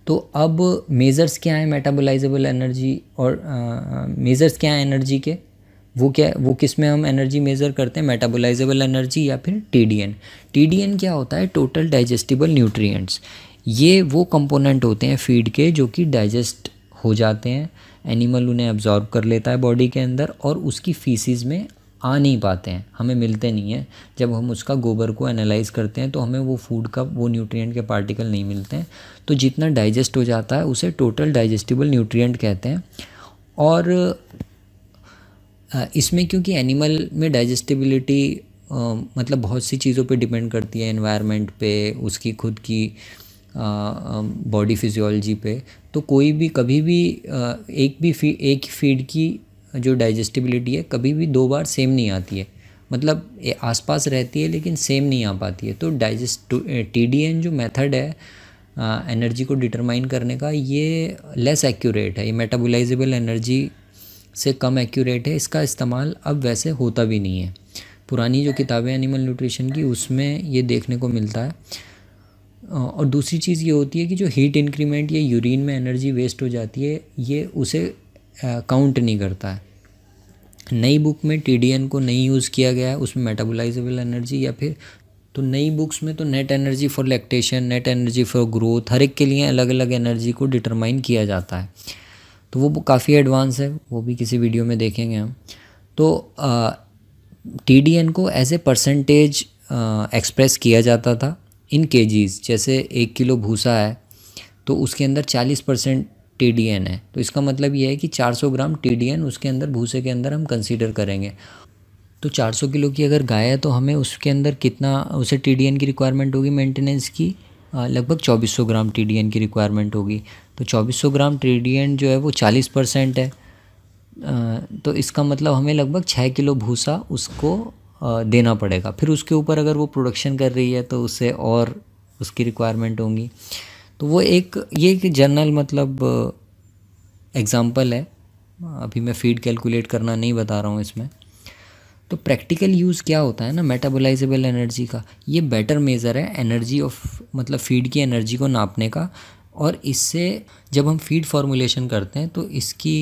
तो अब मेज़र्स क्या हैं मेटाबोलाइजेबल एनर्जी और मेज़र्स क्या हैं एनर्जी के वो क्या वो किस में हम एनर्जी मेज़र करते हैं मेटाबोलाइजेबल एनर्जी या फिर T D N T D N क्या होता है टोटल डाइजेस्टिबल न्यूट्रिएंट्स ये वो कंपोनेंट होते हैं फीड के जो कि डाइजेस्ट हो जाते हैं एनिमल उन्हें अब्जॉर्ब कर लेता है बॉडी के अंदर और उसकी फीसिस में आ नहीं पाते हैं हमें मिलते नहीं हैं जब हम उसका गोबर को एनालाइज करते हैं तो हमें वो फूड का वो न्यूट्रिएंट के पार्टिकल नहीं मिलते हैं तो जितना डाइजेस्ट हो जाता है उसे टोटल डाइजेस्टिबल न्यूट्रिएंट कहते हैं और इसमें क्योंकि एनिमल में डाइजेस्टिबिलिटी मतलब बहुत सी चीज़ों पे डिपेंड करती है इन्वायरमेंट पे उसकी खुद की बॉडी फिजियोलॉजी पे तो कोई भी कभी भी एक भी फी एक फीड की जो डाइजेस्टिबिलिटी है कभी भी दो बार सेम नहीं आती है मतलब आसपास रहती है लेकिन सेम नहीं आ पाती है तो डाइजेस्ट टी डी एन जो मेथड है एनर्जी को डिटरमाइन करने का ये लेस एक्यूरेट है ये मेटाबोलाइजेबल एनर्जी से कम एक्यूरेट है इसका इस्तेमाल अब वैसे होता भी नहीं है पुरानी जो किताबें एनिमल न्यूट्रिशन की उसमें ये देखने को मिलता है और दूसरी चीज़ ये होती है कि जो हीट इंक्रीमेंट या यूरिन में एनर्जी वेस्ट हो जाती है ये उसे काउंट नहीं करता है नई बुक में टी को नहीं यूज़ किया गया है उसमें मेटाबोलाइजेबल एनर्जी या फिर तो नई बुक्स में तो net energy for lactation net energy for growth हर एक के लिए अलग अलग एनर्जी को डिटरमाइन किया जाता है तो वो काफ़ी एडवांस है वो भी किसी वीडियो में देखेंगे हम तो टी डी एन को एज ए परसेंटेज एक्सप्रेस किया जाता था इन केजीज जैसे एक किलो भूसा है तो उसके अंदर चालीस परसेंट टी डी एन है तो इसका मतलब ये है कि 400 ग्राम टी डी एन उसके अंदर भूसे के अंदर हम कंसीडर करेंगे तो 400 किलो की अगर गाय है तो हमें उसके अंदर कितना उसे टी डी एन की रिक्वायरमेंट होगी मेंटेनेंस की लगभग 2400 ग्राम टी डी एन की रिक्वायरमेंट होगी तो 2400 ग्राम टी डी एन जो है वो 40 परसेंट है तो इसका मतलब हमें लगभग छः किलो भूसा उसको देना पड़ेगा फिर उसके ऊपर अगर वो प्रोडक्शन कर रही है तो उससे और उसकी रिक्वायरमेंट होंगी तो वो एक ये एक जनरल मतलब एग्ज़ाम्पल है अभी मैं फीड कैलकुलेट करना नहीं बता रहा हूँ इसमें तो प्रैक्टिकल यूज़ क्या होता है ना मेटाबोलाइजेबल एनर्जी का ये बेटर मेज़र है एनर्जी ऑफ मतलब फीड की एनर्जी को नापने का और इससे जब हम फीड फार्मूलेशन करते हैं तो इसकी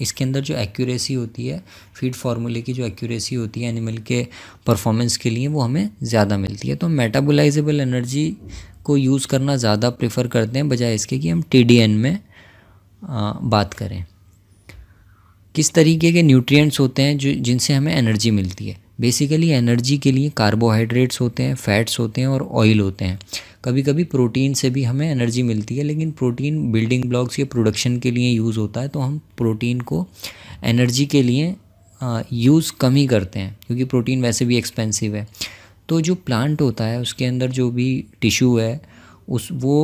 इसके अंदर जो एक्यूरेसी होती है फीड फार्मूले की जो एक्यूरेसी होती है एनिमल के परफॉर्मेंस के लिए वो हमें ज़्यादा मिलती है तो मेटाबोलाइजेबल एनर्जी को यूज़ करना ज़्यादा प्रेफर करते हैं बजाय इसके कि हम टी में बात करें किस तरीके के न्यूट्रिएंट्स होते हैं जो जिनसे हमें एनर्जी मिलती है बेसिकली एनर्जी के लिए कार्बोहाइड्रेट्स होते हैं फैट्स होते हैं और ऑयल होते हैं कभी कभी प्रोटीन से भी हमें एनर्जी मिलती है लेकिन प्रोटीन बिल्डिंग ब्लॉक्स या प्रोडक्शन के लिए यूज़ होता है तो हम प्रोटीन को एनर्जी के लिए यूज़ कम ही करते हैं क्योंकि प्रोटीन वैसे भी एक्सपेंसिव है तो जो प्लांट होता है उसके अंदर जो भी टिश्यू है उस वो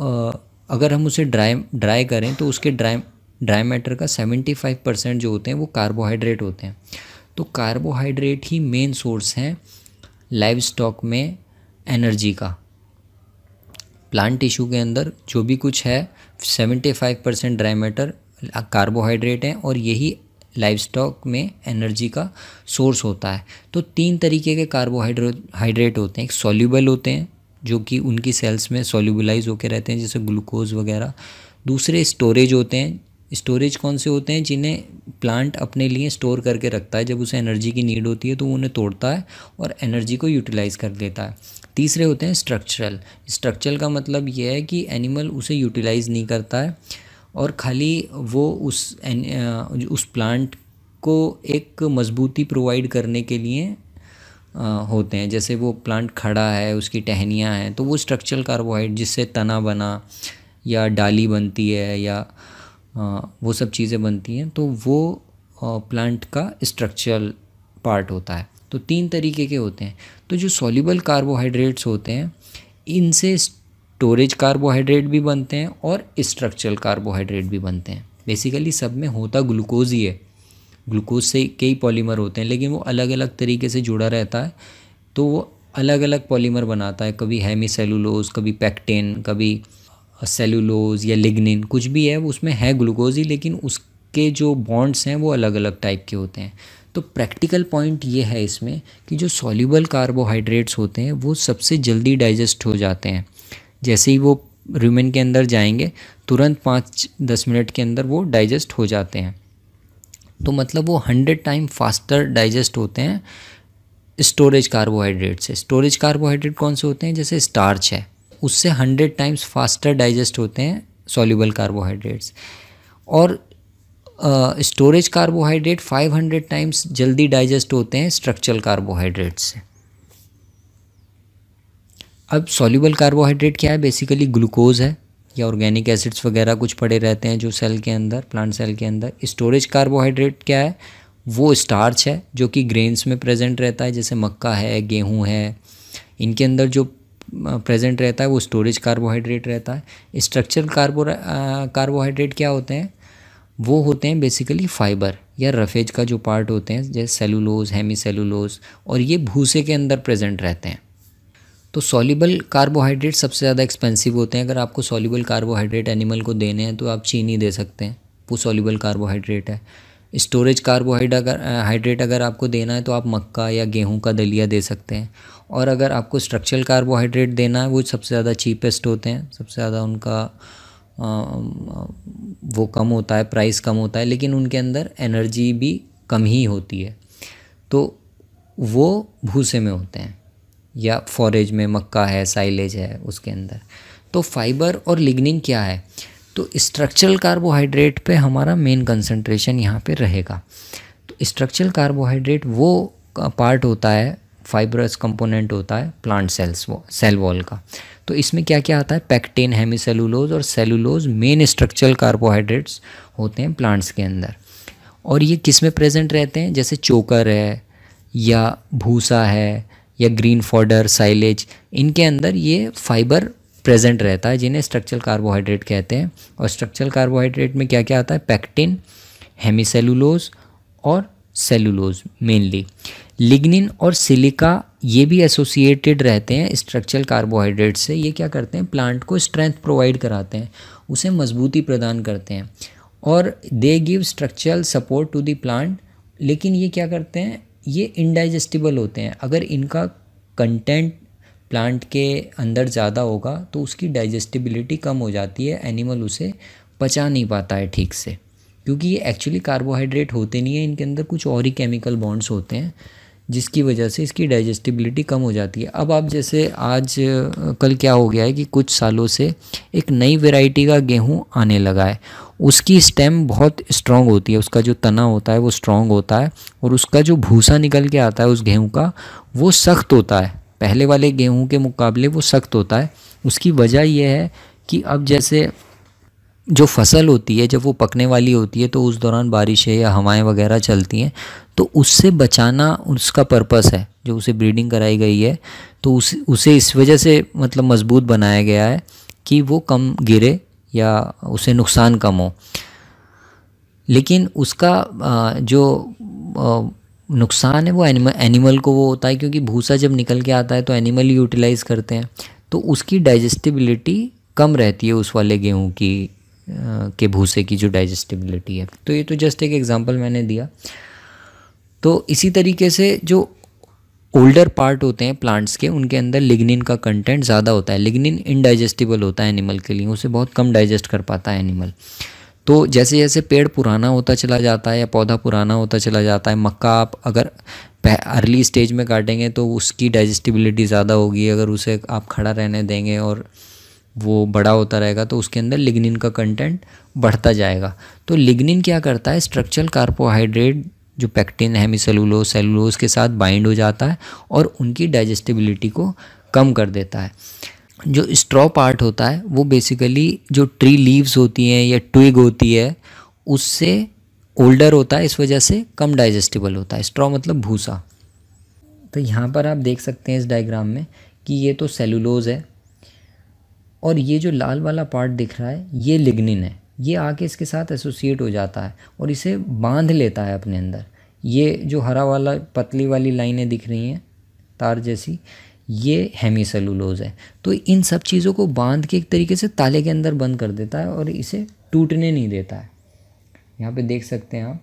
आ, अगर हम उसे ड्राई ड्राई करें तो उसके ड्राई ड्राई मैटर का सेवेंटी फाइव परसेंट जो होते हैं वो कार्बोहाइड्रेट होते हैं तो कार्बोहाइड्रेट ही मेन सोर्स हैं लाइव स्टॉक में एनर्जी का प्लांट टिश्यू के अंदर जो भी कुछ है 75 परसेंट ड्राई मैटर कार्बोहाइड्रेट हैं और यही लाइफ स्टॉक में एनर्जी का सोर्स होता है तो तीन तरीके के कार्बोहाइड्रेट होते हैं एक सॉल्यूबल होते हैं जो कि उनकी सेल्स में सॉल्यूबलाइज होकर रहते हैं जैसे ग्लूकोज वगैरह दूसरे स्टोरेज होते हैं स्टोरेज कौन से होते हैं जिन्हें प्लांट अपने लिए स्टोर करके रखता है जब उसे एनर्जी की नीड होती है तो वो उन्हें तोड़ता है और एनर्जी को यूटिलाइज़ कर लेता है तीसरे होते हैं स्ट्रक्चरल स्ट्रक्चरल का मतलब यह है कि एनिमल उसे यूटिलाइज़ नहीं करता है और खाली वो उस उस प्लांट को एक मजबूती प्रोवाइड करने के लिए होते हैं जैसे वो प्लांट खड़ा है उसकी टहनियाँ हैं तो वो स्ट्रक्चरल कार्बोहाइड्रेट जिससे तना बना या डाली बनती है या वो सब चीज़ें बनती हैं तो वो प्लांट का स्ट्रक्चरल पार्ट होता है तो तीन तरीके के होते हैं तो जो सॉल्यूबल कार्बोहाइड्रेट्स होते हैं इनसे स्टोरेज कार्बोहाइड्रेट भी बनते हैं और स्ट्रक्चरल कार्बोहाइड्रेट भी बनते हैं बेसिकली सब में होता ग्लूकोज ही है ग्लूकोज से कई पॉलीमर होते हैं लेकिन वो अलग अलग तरीके से जुड़ा रहता है तो वो अलग अलग पॉलीमर बनाता है कभी हैमी सेलुलोज कभी पैक्टेन कभी सेलुलोज या लिग्निन कुछ भी है उसमें है ग्लूकोज ही लेकिन उसके जो बॉन्ड्स हैं वो अलग अलग टाइप के होते हैं तो प्रैक्टिकल पॉइंट ये है इसमें कि जो सॉल्यूबल कार्बोहाइड्रेट्स होते हैं वो सबसे जल्दी डाइजेस्ट हो जाते हैं जैसे ही वो रूमेन के अंदर जाएंगे तुरंत पाँच दस मिनट के अंदर वो डाइजेस्ट हो जाते हैं तो मतलब वो हंड्रेड टाइम फास्टर डाइजेस्ट होते हैं स्टोरेज कार्बोहाइड्रेट से स्टोरेज कार्बोहाइड्रेट कौन से होते हैं जैसे स्टार्च है उससे हंड्रेड टाइम्स फास्टर डाइजेस्ट होते हैं सॉल्यूबल कार्बोहाइड्रेट्स और स्टोरेज कार्बोहाइड्रेट 500 टाइम्स जल्दी डाइजेस्ट होते हैं स्ट्रक्चरल कार्बोहाइड्रेट से अब सॉल्यूबल कार्बोहाइड्रेट क्या है बेसिकली ग्लूकोज है या ऑर्गेनिक एसिड्स वगैरह कुछ पड़े रहते हैं जो सेल के अंदर प्लांट सेल के अंदर स्टोरेज कार्बोहाइड्रेट क्या है वो स्टार्च है जो कि ग्रेन्स में प्रेजेंट रहता है जैसे मक्का है गेहूँ है इनके अंदर जो प्रेजेंट रहता है वो स्टोरेज कार्बोहाइड्रेट रहता है स्ट्रक्चरल कार्बो कार्बोहाइड्रेट क्या होते हैं वो होते हैं बेसिकली फाइबर या रफेज का जो पार्ट होते हैं जैसे सेलुलोज हैमी सेलुलोज और ये भूसे के अंदर प्रेजेंट रहते हैं तो सॉल्यूबल कार्बोहाइड्रेट सबसे ज़्यादा एक्सपेंसिव होते हैं अगर आपको सॉल्यूबल कार्बोहाइड्रेट एनिमल को देने हैं तो आप चीनी दे सकते हैं वो सॉल्यूबल कार्बोहाइड्रेट है स्टोरेज कार्बोहाइड्रेट अगर हाइड्रेट अगर आपको देना है तो आप मक्का या गेहूं का दलिया दे सकते हैं और अगर आपको स्ट्रक्चरल कार्बोहाइड्रेट देना है वो सबसे ज़्यादा चीपेस्ट होते हैं सबसे ज़्यादा उनका वो कम होता है प्राइस कम होता है लेकिन उनके अंदर एनर्जी भी कम ही होती है तो वो भूसे में होते हैं या फॉरेज में मक्का है साइलेज है उसके अंदर तो फाइबर और लिगनिंग क्या है तो स्ट्रक्चरल कार्बोहाइड्रेट पे हमारा मेन कंसंट्रेशन यहाँ पे रहेगा तो स्ट्रक्चरल कार्बोहाइड्रेट वो पार्ट होता है फाइबरस कंपोनेंट होता है प्लांट सेल्स वो सेल वॉल का तो इसमें क्या क्या आता है पैक्टेन हेमीसेलुलोज और सेलुलोज मेन स्ट्रक्चरल कार्बोहाइड्रेट्स होते हैं प्लांट्स के अंदर और ये किस में प्रेजेंट रहते हैं जैसे चोकर है या भूसा है या ग्रीन फॉडर साइलेज इनके अंदर ये फाइबर प्रेजेंट रहता है जिन्हें स्ट्रक्चरल कार्बोहाइड्रेट कहते हैं और स्ट्रक्चरल कार्बोहाइड्रेट में क्या क्या आता है पैक्टिन हेमीसेलुलोज और सेलुलोज मेनली लिग्निन और सिलिका ये भी एसोसिएटेड रहते हैं स्ट्रक्चरल कार्बोहाइड्रेट से ये क्या करते हैं प्लांट को स्ट्रेंथ प्रोवाइड कराते हैं उसे मजबूती प्रदान करते हैं और they give structural support to the plant लेकिन ये क्या करते हैं ये इनडाइजेस्टिबल होते हैं अगर इनका कंटेंट प्लांट के अंदर ज़्यादा होगा तो उसकी डाइजेस्टिबिलिटी कम हो जाती है एनिमल उसे पचा नहीं पाता है ठीक से क्योंकि ये एक्चुअली कार्बोहाइड्रेट होते नहीं है इनके अंदर कुछ और ही केमिकल बॉन्ड्स होते हैं जिसकी वजह से इसकी डाइजेस्टिबिलिटी कम हो जाती है अब आप जैसे आज कल क्या हो गया है कि कुछ सालों से एक नई वेराइटी का गेहूँ आने लगा है उसकी स्टेम बहुत स्ट्रांग होती है उसका जो तना होता है वो स्ट्रांग होता है और उसका जो भूसा निकल के आता है उस गेहूँ का वो सख्त होता है पहले वाले गेहूँ के मुकाबले वो सख्त होता है उसकी वजह यह है कि अब जैसे जो फसल होती है जब वो पकने वाली होती है तो उस दौरान बारिशें या हवाएं वगैरह चलती हैं तो उससे बचाना उसका पर्पस है जो उसे ब्रीडिंग कराई गई है तो उस उसे इस वजह से मतलब मजबूत बनाया गया है कि वो कम गिरे या उसे नुकसान कम हो लेकिन उसका जो नुकसान है वो एनिमल एनिमल को वो होता है क्योंकि भूसा जब निकल के आता है तो एनिमल यूटिलाइज़ करते हैं तो उसकी डाइजेस्टिबिलिटी कम रहती है उस वाले गेहूँ की के भूसे की जो डाइजेस्टिबिलिटी है तो ये तो जस्ट एक एग्ज़ाम्पल मैंने दिया तो इसी तरीके से जो ओल्डर पार्ट होते हैं प्लांट्स के उनके अंदर लिग्निन का कंटेंट ज़्यादा होता है लिग्निन इनडाइजेस्टिबल होता है एनिमल के लिए उसे बहुत कम डाइजेस्ट कर पाता है एनिमल तो जैसे जैसे पेड़ पुराना होता चला जाता है या पौधा पुराना होता चला जाता है मक्का आप अगर अर्ली स्टेज में काटेंगे तो उसकी डाइजेस्टिबिलिटी ज़्यादा होगी अगर उसे आप खड़ा रहने देंगे और वो बड़ा होता रहेगा तो उसके अंदर लिग्निन का कंटेंट बढ़ता जाएगा तो लिग्निन क्या करता है स्ट्रक्चरल कार्बोहाइड्रेट जो पैक्टिन हेमिसेलुलोज सेलुलोज के साथ बाइंड हो जाता है और उनकी डाइजेस्टिबिलिटी को कम कर देता है जो स्ट्रॉ पार्ट होता है वो बेसिकली जो ट्री लीव्स होती हैं या ट्विग होती है उससे ओल्डर होता है इस वजह से कम डाइजेस्टिबल होता है स्ट्रॉ मतलब भूसा तो यहाँ पर आप देख सकते हैं इस डायग्राम में कि ये तो सेलुलोज़ है और ये जो लाल वाला पार्ट दिख रहा है ये लिग्निन है ये आके इसके साथ एसोसिएट हो जाता है और इसे बांध लेता है अपने अंदर ये जो हरा वाला पतली वाली लाइनें दिख रही हैं तार जैसी ये हेमी सेलुलोज है तो इन सब चीज़ों को बांध के एक तरीके से ताले के अंदर बंद कर देता है और इसे टूटने नहीं देता है यहाँ पे देख सकते हैं आप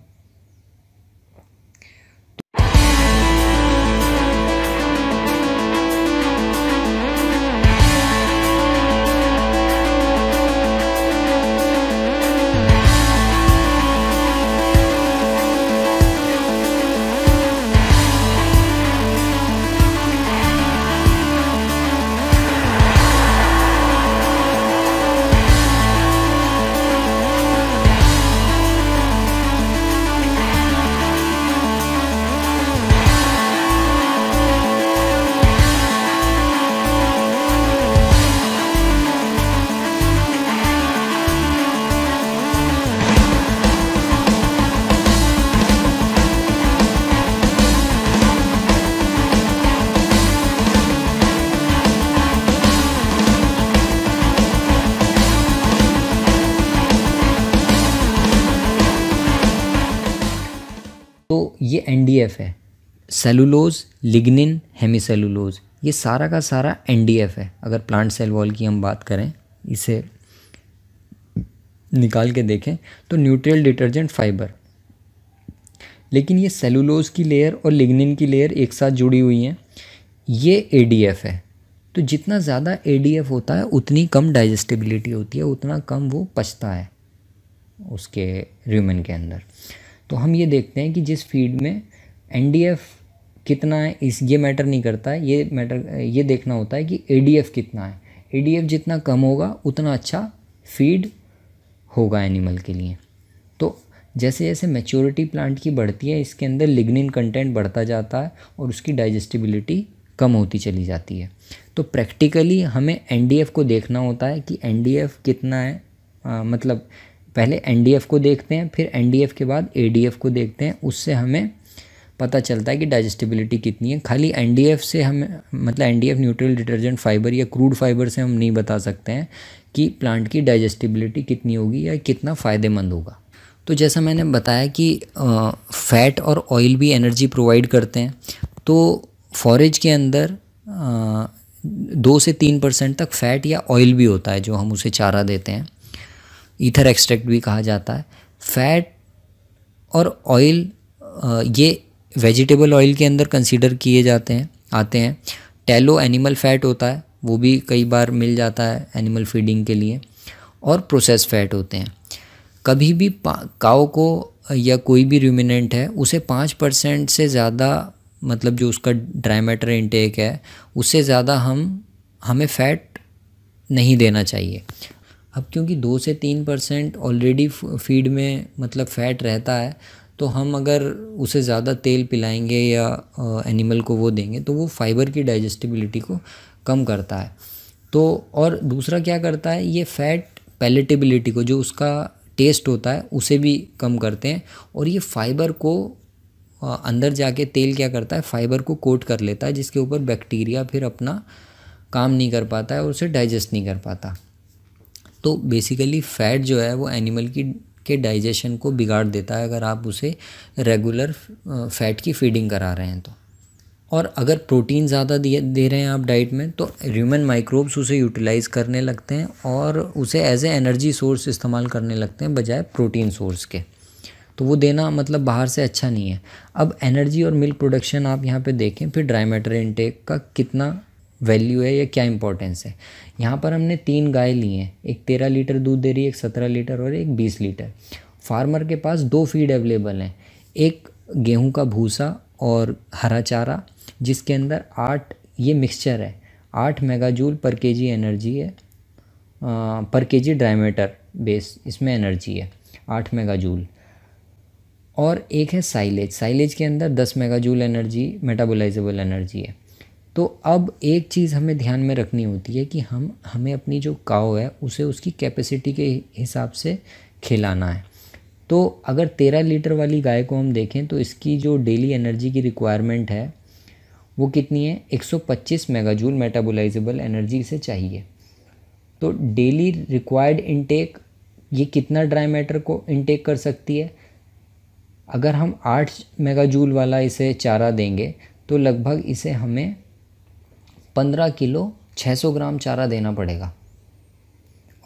सेलुलोज लिग्निन हेमीसेलुलोज ये सारा का सारा एन है अगर प्लांट सेल वॉल की हम बात करें इसे निकाल के देखें तो न्यूट्रियल डिटर्जेंट फाइबर लेकिन ये सेलुलोज की लेयर और लिग्निन की लेयर एक साथ जुड़ी हुई हैं ये ए है तो जितना ज़्यादा ए होता है उतनी कम डाइजेस्टिबिलिटी होती है उतना कम वो पचता है उसके र्यूमन के अंदर तो हम ये देखते हैं कि जिस फीड में एन कितना है इस ये मैटर नहीं करता है ये मैटर ये देखना होता है कि ए कितना है ए जितना कम होगा उतना अच्छा फीड होगा एनिमल के लिए तो जैसे जैसे मैच्योरिटी प्लांट की बढ़ती है इसके अंदर लिग्निन कंटेंट बढ़ता जाता है और उसकी डाइजेस्टिबिलिटी कम होती चली जाती है तो प्रैक्टिकली हमें एन को देखना होता है कि एन कितना है आ, मतलब पहले एन को देखते हैं फिर एन के बाद ए को देखते हैं उससे हमें पता चलता है कि डाइजेस्टिबिलिटी कितनी है खाली एन से हम मतलब एन न्यूट्रल डिटर्जेंट फाइबर या क्रूड फाइबर से हम नहीं बता सकते हैं कि प्लांट की डाइजेस्टिबिलिटी कितनी होगी या कितना फ़ायदेमंद होगा तो जैसा मैंने बताया कि फ़ैट और ऑयल भी एनर्जी प्रोवाइड करते हैं तो फॉरेज के अंदर आ, दो से तीन परसेंट तक फ़ैट या ऑयल भी होता है जो हम उसे चारा देते हैं ईथर एक्सट्रैक्ट भी कहा जाता है फ़ैट और ऑयल ये वेजिटेबल ऑयल के अंदर कंसीडर किए जाते हैं आते हैं टेलो एनिमल फैट होता है वो भी कई बार मिल जाता है एनिमल फीडिंग के लिए और प्रोसेस फैट होते हैं कभी भी काओ को या कोई भी र्यूमिनेंट है उसे पाँच परसेंट से ज़्यादा मतलब जो उसका ड्राई मैटर इंटेक है उससे ज़्यादा हम हमें फैट नहीं देना चाहिए अब क्योंकि दो से तीन परसेंट ऑलरेडी फीड में मतलब फैट रहता है तो हम अगर उसे ज़्यादा तेल पिलाएंगे या एनिमल को वो देंगे तो वो फाइबर की डाइजेस्टिबिलिटी को कम करता है तो और दूसरा क्या करता है ये फैट पैलेटेबिलिटी को जो उसका टेस्ट होता है उसे भी कम करते हैं और ये फाइबर को अंदर जाके तेल क्या करता है फाइबर को कोट कर लेता है जिसके ऊपर बैक्टीरिया फिर अपना काम नहीं कर पाता है और उसे डाइजेस्ट नहीं कर पाता तो बेसिकली फैट जो है वो एनिमल की के डाइजेशन को बिगाड़ देता है अगर आप उसे रेगुलर फैट की फीडिंग करा रहे हैं तो और अगर प्रोटीन ज़्यादा दे रहे हैं आप डाइट में तो ह्यूमन माइक्रोब्स उसे यूटिलाइज़ करने लगते हैं और उसे एज ए एनर्जी सोर्स इस्तेमाल करने लगते हैं बजाय प्रोटीन सोर्स के तो वो देना मतलब बाहर से अच्छा नहीं है अब एनर्जी और मिल्क प्रोडक्शन आप यहाँ पे देखें फिर ड्राई मैटर इनटेक का कितना वैल्यू है या क्या इंपॉर्टेंस है यहाँ पर हमने तीन गाय ली हैं एक तेरह लीटर दूध दे रही है एक सत्रह लीटर और एक बीस लीटर फार्मर के पास दो फीड अवेलेबल हैं एक गेहूं का भूसा और हरा चारा जिसके अंदर आठ ये मिक्सचर है आठ मेगाजूल पर जी एनर्जी है आ, पर जी ड्राइमेटर बेस इसमें एनर्जी है आठ मेगाजूल और एक है साइलेज साइलेज के अंदर दस मेगाजूल एनर्जी मेटाबोलाइजेबल एनर्जी है तो अब एक चीज़ हमें ध्यान में रखनी होती है कि हम हमें अपनी जो काओ है उसे उसकी कैपेसिटी के हिसाब से खिलाना है तो अगर तेरह लीटर वाली गाय को हम देखें तो इसकी जो डेली एनर्जी की रिक्वायरमेंट है वो कितनी है 125 मेगाजूल मेटाबोलाइजेबल एनर्जी से चाहिए तो डेली रिक्वायर्ड इनटेक ये कितना ड्राई मैटर को इनटेक कर सकती है अगर हम आठ मेगाजूल वाला इसे चारा देंगे तो लगभग इसे हमें पंद्रह किलो छः सौ ग्राम चारा देना पड़ेगा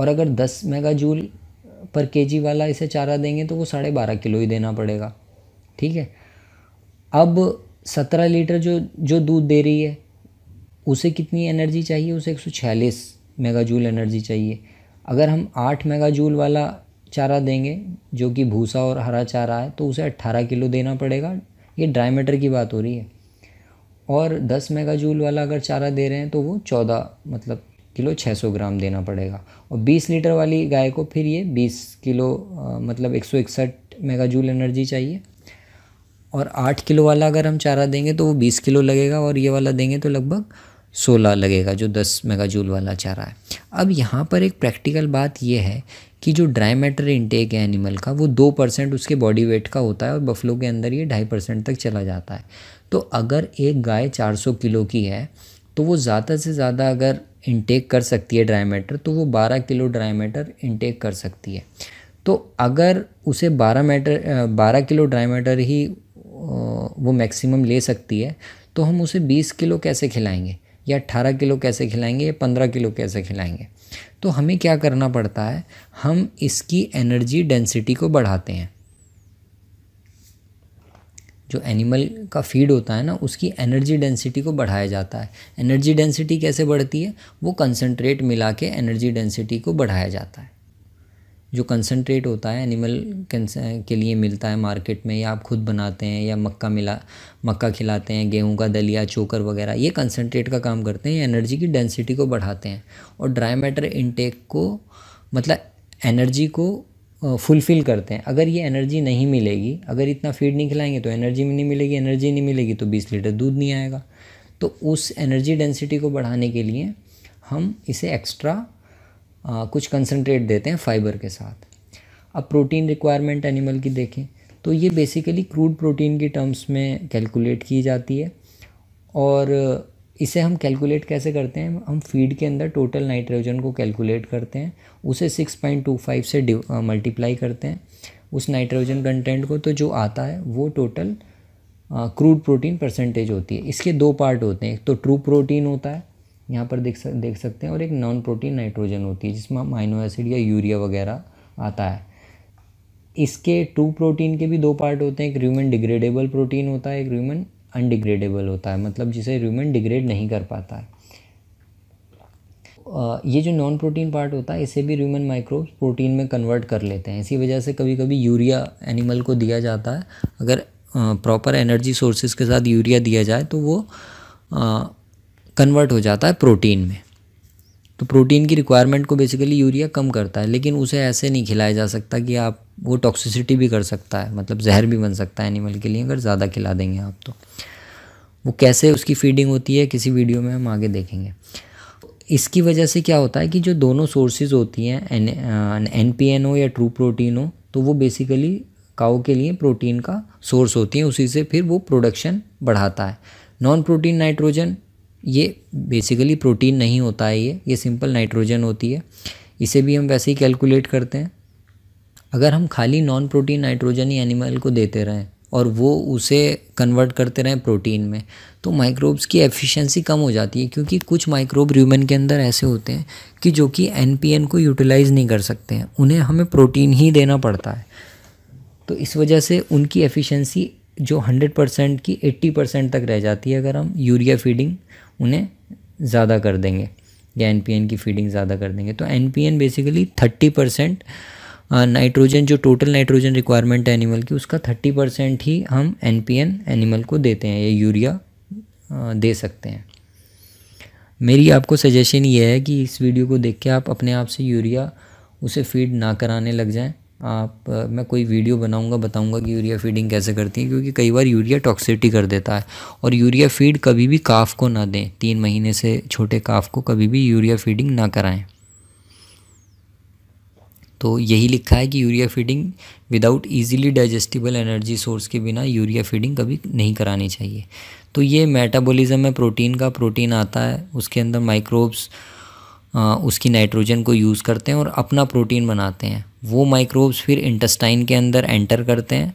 और अगर दस मेगा जूल पर केजी वाला इसे चारा देंगे तो वो साढ़े बारह किलो ही देना पड़ेगा ठीक है अब सत्रह लीटर जो जो दूध दे रही है उसे कितनी एनर्जी चाहिए उसे एक सौ छियालीस मेगा जूल एनर्जी चाहिए अगर हम आठ मेगा जूल वाला चारा देंगे जो कि भूसा और हरा चारा है तो उसे अट्ठारह किलो देना पड़ेगा ये ड्राई मैटर की बात हो रही है और 10 मेगा जूल वाला अगर चारा दे रहे हैं तो वो 14 मतलब किलो 600 ग्राम देना पड़ेगा और 20 लीटर वाली गाय को फिर ये 20 किलो आ, मतलब एक मेगा जूल एनर्जी चाहिए और 8 किलो वाला अगर हम चारा देंगे तो वो 20 किलो लगेगा और ये वाला देंगे तो लगभग 16 लगेगा जो 10 मेगा जूल वाला चारा है अब यहाँ पर एक प्रैक्टिकल बात यह है कि जो ड्राई मैटर इंटेक है एनिमल का वो दो परसेंट उसके बॉडी वेट का होता है और बफलों के अंदर ये ढाई परसेंट तक चला जाता है तो अगर एक गाय 400 किलो की है तो वो ज़्यादा से ज़्यादा अगर इनटेक कर सकती है ड्राई मैटर तो वो 12 किलो ड्राई मैटर इनटेक कर सकती है तो अगर उसे 12 मैटर 12 किलो ड्राई मैटर ही वो मैक्सिमम ले सकती है तो हम उसे 20 किलो कैसे खिलाएंगे या 18 किलो कैसे खिलाएंगे या 15 किलो कैसे खिलाएंगे तो हमें क्या करना पड़ता है हम इसकी एनर्जी डेंसिटी को बढ़ाते हैं जो एनिमल का फीड होता है ना उसकी एनर्जी डेंसिटी को बढ़ाया जाता है एनर्जी डेंसिटी कैसे बढ़ती है वो कंसनट्रेट मिला के एनर्जी डेंसिटी को बढ़ाया जाता है जो कंसनट्रेट होता है एनिमल के लिए मिलता है मार्केट में या आप खुद बनाते हैं या मक्का मिला मक्का खिलाते हैं गेहूं का दलिया चोकर वगैरह ये कंसनट्रेट का काम करते हैं एनर्जी की डेंसिटी को बढ़ाते हैं और ड्राई मैटर इनटेक को मतलब एनर्जी को फुलफ़िल करते हैं अगर ये एनर्जी नहीं मिलेगी अगर इतना फीड नहीं खिलाएंगे तो एनर्जी नहीं मिलेगी एनर्जी नहीं मिलेगी तो बीस लीटर दूध नहीं आएगा तो उस एनर्जी डेंसिटी को बढ़ाने के लिए हम इसे एक्स्ट्रा आ, कुछ कंसनट्रेट देते हैं फाइबर के साथ अब प्रोटीन रिक्वायरमेंट एनिमल की देखें तो ये बेसिकली क्रूड प्रोटीन की टर्म्स में कैलकुलेट की जाती है और इसे हम कैलकुलेट कैसे करते हैं हम फीड के अंदर टोटल नाइट्रोजन को कैलकुलेट करते हैं उसे 6.25 से मल्टीप्लाई करते हैं उस नाइट्रोजन कंटेंट को तो जो आता है वो टोटल क्रूड प्रोटीन परसेंटेज होती है इसके दो पार्ट होते हैं एक तो ट्रू प्रोटीन होता है यहाँ पर देख सक, देख सकते हैं और एक नॉन प्रोटीन नाइट्रोजन होती है जिसमें माइनो एसिड या यूरिया वगैरह आता है इसके ट्रू प्रोटीन के भी दो पार्ट होते हैं एक र्यूमन डिग्रेडेबल प्रोटीन होता है एक र्यूमन अनडिग्रेडेबल होता है मतलब जिसे ह्यूमन डिग्रेड नहीं कर पाता है ये जो नॉन प्रोटीन पार्ट होता है इसे भी ह्यूमन माइक्रोब्स प्रोटीन में कन्वर्ट कर लेते हैं इसी वजह से कभी कभी यूरिया एनिमल को दिया जाता है अगर प्रॉपर एनर्जी सोर्सेज के साथ यूरिया दिया जाए तो वो कन्वर्ट हो जाता है प्रोटीन में तो प्रोटीन की रिक्वायरमेंट को बेसिकली यूरिया कम करता है लेकिन उसे ऐसे नहीं खिलाया जा सकता कि आप वो टॉक्सिसिटी भी कर सकता है मतलब जहर भी बन सकता है एनिमल के लिए अगर ज़्यादा खिला देंगे आप तो वो कैसे उसकी फीडिंग होती है किसी वीडियो में हम आगे देखेंगे इसकी वजह से क्या होता है कि जो दोनों सोर्सेज होती हैं एन एन पी एन हो या ट्रू प्रोटीन हो तो वो बेसिकली काओ के लिए प्रोटीन का सोर्स होती है उसी से फिर वो प्रोडक्शन बढ़ाता है नॉन प्रोटीन नाइट्रोजन ये बेसिकली प्रोटीन नहीं होता है ये ये सिंपल नाइट्रोजन होती है इसे भी हम वैसे ही कैलकुलेट करते हैं अगर हम खाली नॉन प्रोटीन नाइट्रोजन ही एनिमल को देते रहें और वो उसे कन्वर्ट करते रहें प्रोटीन में तो माइक्रोब्स की एफिशिएंसी कम हो जाती है क्योंकि कुछ माइक्रोब ह्यूमन के अंदर ऐसे होते हैं कि जो कि एन को यूटिलाइज़ नहीं कर सकते हैं उन्हें हमें प्रोटीन ही देना पड़ता है तो इस वजह से उनकी एफिशिएंसी जो 100 परसेंट की 80 परसेंट तक रह जाती है अगर हम यूरिया फीडिंग उन्हें ज़्यादा कर देंगे या एन की फीडिंग ज़्यादा कर देंगे तो एन बेसिकली थर्टी परसेंट नाइट्रोजन जो टोटल नाइट्रोजन रिक्वायरमेंट है एनिमल की उसका थर्टी परसेंट ही हम एन पी एन एनिमल को देते हैं या यूरिया दे सकते हैं मेरी आपको सजेशन ये है कि इस वीडियो को देख के आप अपने आप से यूरिया उसे फीड ना कराने लग जाएं आप मैं कोई वीडियो बनाऊंगा बताऊंगा कि यूरिया फीडिंग कैसे करती है क्योंकि कई बार यूरिया टॉक्सिटी कर देता है और यूरिया फीड कभी भी काफ को ना दें तीन महीने से छोटे काफ को कभी भी यूरिया फीडिंग ना कराएं तो यही लिखा है कि urea feeding without easily digestible energy source के बिना यूरिया फीडिंग कभी नहीं करानी चाहिए तो ये मेटाबॉलिज्म है प्रोटीन का प्रोटीन आता है उसके अंदर माइक्रोब्स उसकी नाइट्रोजन को यूज़ करते हैं और अपना प्रोटीन बनाते हैं वो माइक्रोब्स फिर इंटेस्टाइन के अंदर एंटर करते हैं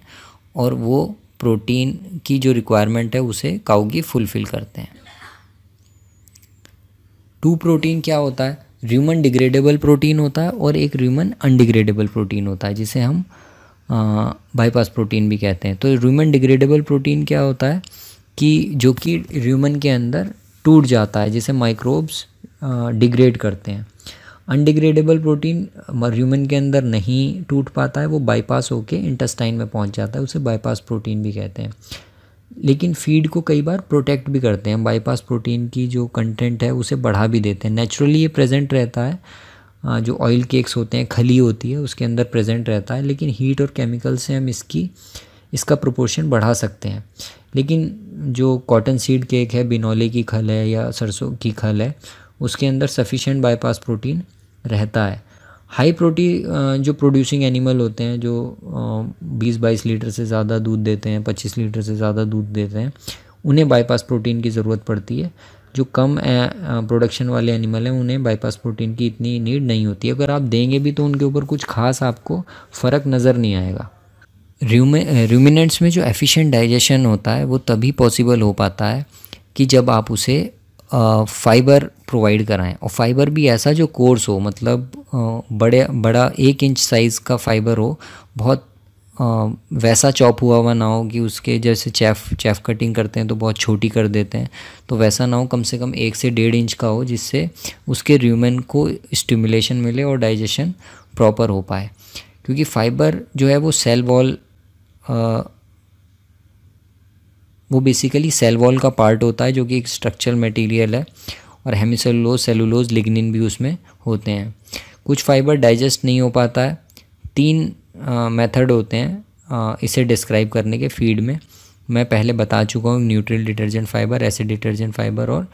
और वो प्रोटीन की जो रिक्वायरमेंट है उसे काउ की फुलफ़िल करते हैं टू प्रोटीन क्या होता है र्यूमन डिग्रेडेबल प्रोटीन होता है और एक र्यूमन अनडिग्रेडेबल प्रोटीन होता है जिसे हम बाईपास प्रोटीन भी कहते हैं तो र्यूमन डिग्रेडेबल प्रोटीन क्या होता है कि जो कि र्यूमन के अंदर टूट जाता है जिसे माइक्रोब्स डिग्रेड करते हैं अनडिग्रेडेबल प्रोटीन ह्यूमन के अंदर नहीं टूट पाता है वो बाईपास होके इंटेस्टाइन में पहुंच जाता है उसे बाईपास प्रोटीन भी कहते हैं लेकिन फीड को कई बार प्रोटेक्ट भी करते हैं बाईपास प्रोटीन की जो कंटेंट है उसे बढ़ा भी देते हैं नेचुरली ये प्रेजेंट रहता है जो ऑयल केक्स होते हैं खली होती है उसके अंदर प्रेजेंट रहता है लेकिन हीट और केमिकल से हम इसकी इसका प्रोपोर्शन बढ़ा सकते हैं लेकिन जो कॉटन सीड केक है बिनौले की खल है या सरसों की खल है उसके अंदर सफिशेंट बाईपास प्रोटीन रहता है हाई प्रोटी uh, जो प्रोड्यूसिंग एनिमल होते हैं जो uh, बीस बाईस लीटर से ज़्यादा दूध देते हैं पच्चीस लीटर से ज़्यादा दूध देते हैं उन्हें बाईपास प्रोटीन की ज़रूरत पड़ती है जो कम प्रोडक्शन uh, वाले एनिमल हैं उन्हें बाईपास प्रोटीन की इतनी नीड नहीं होती अगर आप देंगे भी तो उनके ऊपर कुछ खास आपको फ़र्क नज़र नहीं आएगा र्यूमिनेंट्स में जो एफिशिएंट डाइजेशन होता है वो तभी पॉसिबल हो पाता है कि जब आप उसे फ़ाइबर प्रोवाइड कराएं और फाइबर भी ऐसा जो कोर्स हो मतलब बड़े बड़ा एक इंच साइज़ का फाइबर हो बहुत वैसा चॉप हुआ हुआ ना हो कि उसके जैसे चेफ चेफ कटिंग करते हैं तो बहुत छोटी कर देते हैं तो वैसा ना हो कम से कम एक से डेढ़ इंच का हो जिससे उसके र्यूमेन को स्टिमुलेशन मिले और डाइजेशन प्रॉपर हो पाए क्योंकि फाइबर जो है वो सेल वॉल वो बेसिकली सेल वॉल का पार्ट होता है जो कि एक स्ट्रक्चरल मटेरियल है और हेमिसेलुलोज सेलुलोज लिग्निन भी उसमें होते हैं कुछ फाइबर डाइजेस्ट नहीं हो पाता है तीन मेथड होते हैं आ, इसे डिस्क्राइब करने के फीड में मैं पहले बता चुका हूँ neutral detergent fibre acid detergent fibre और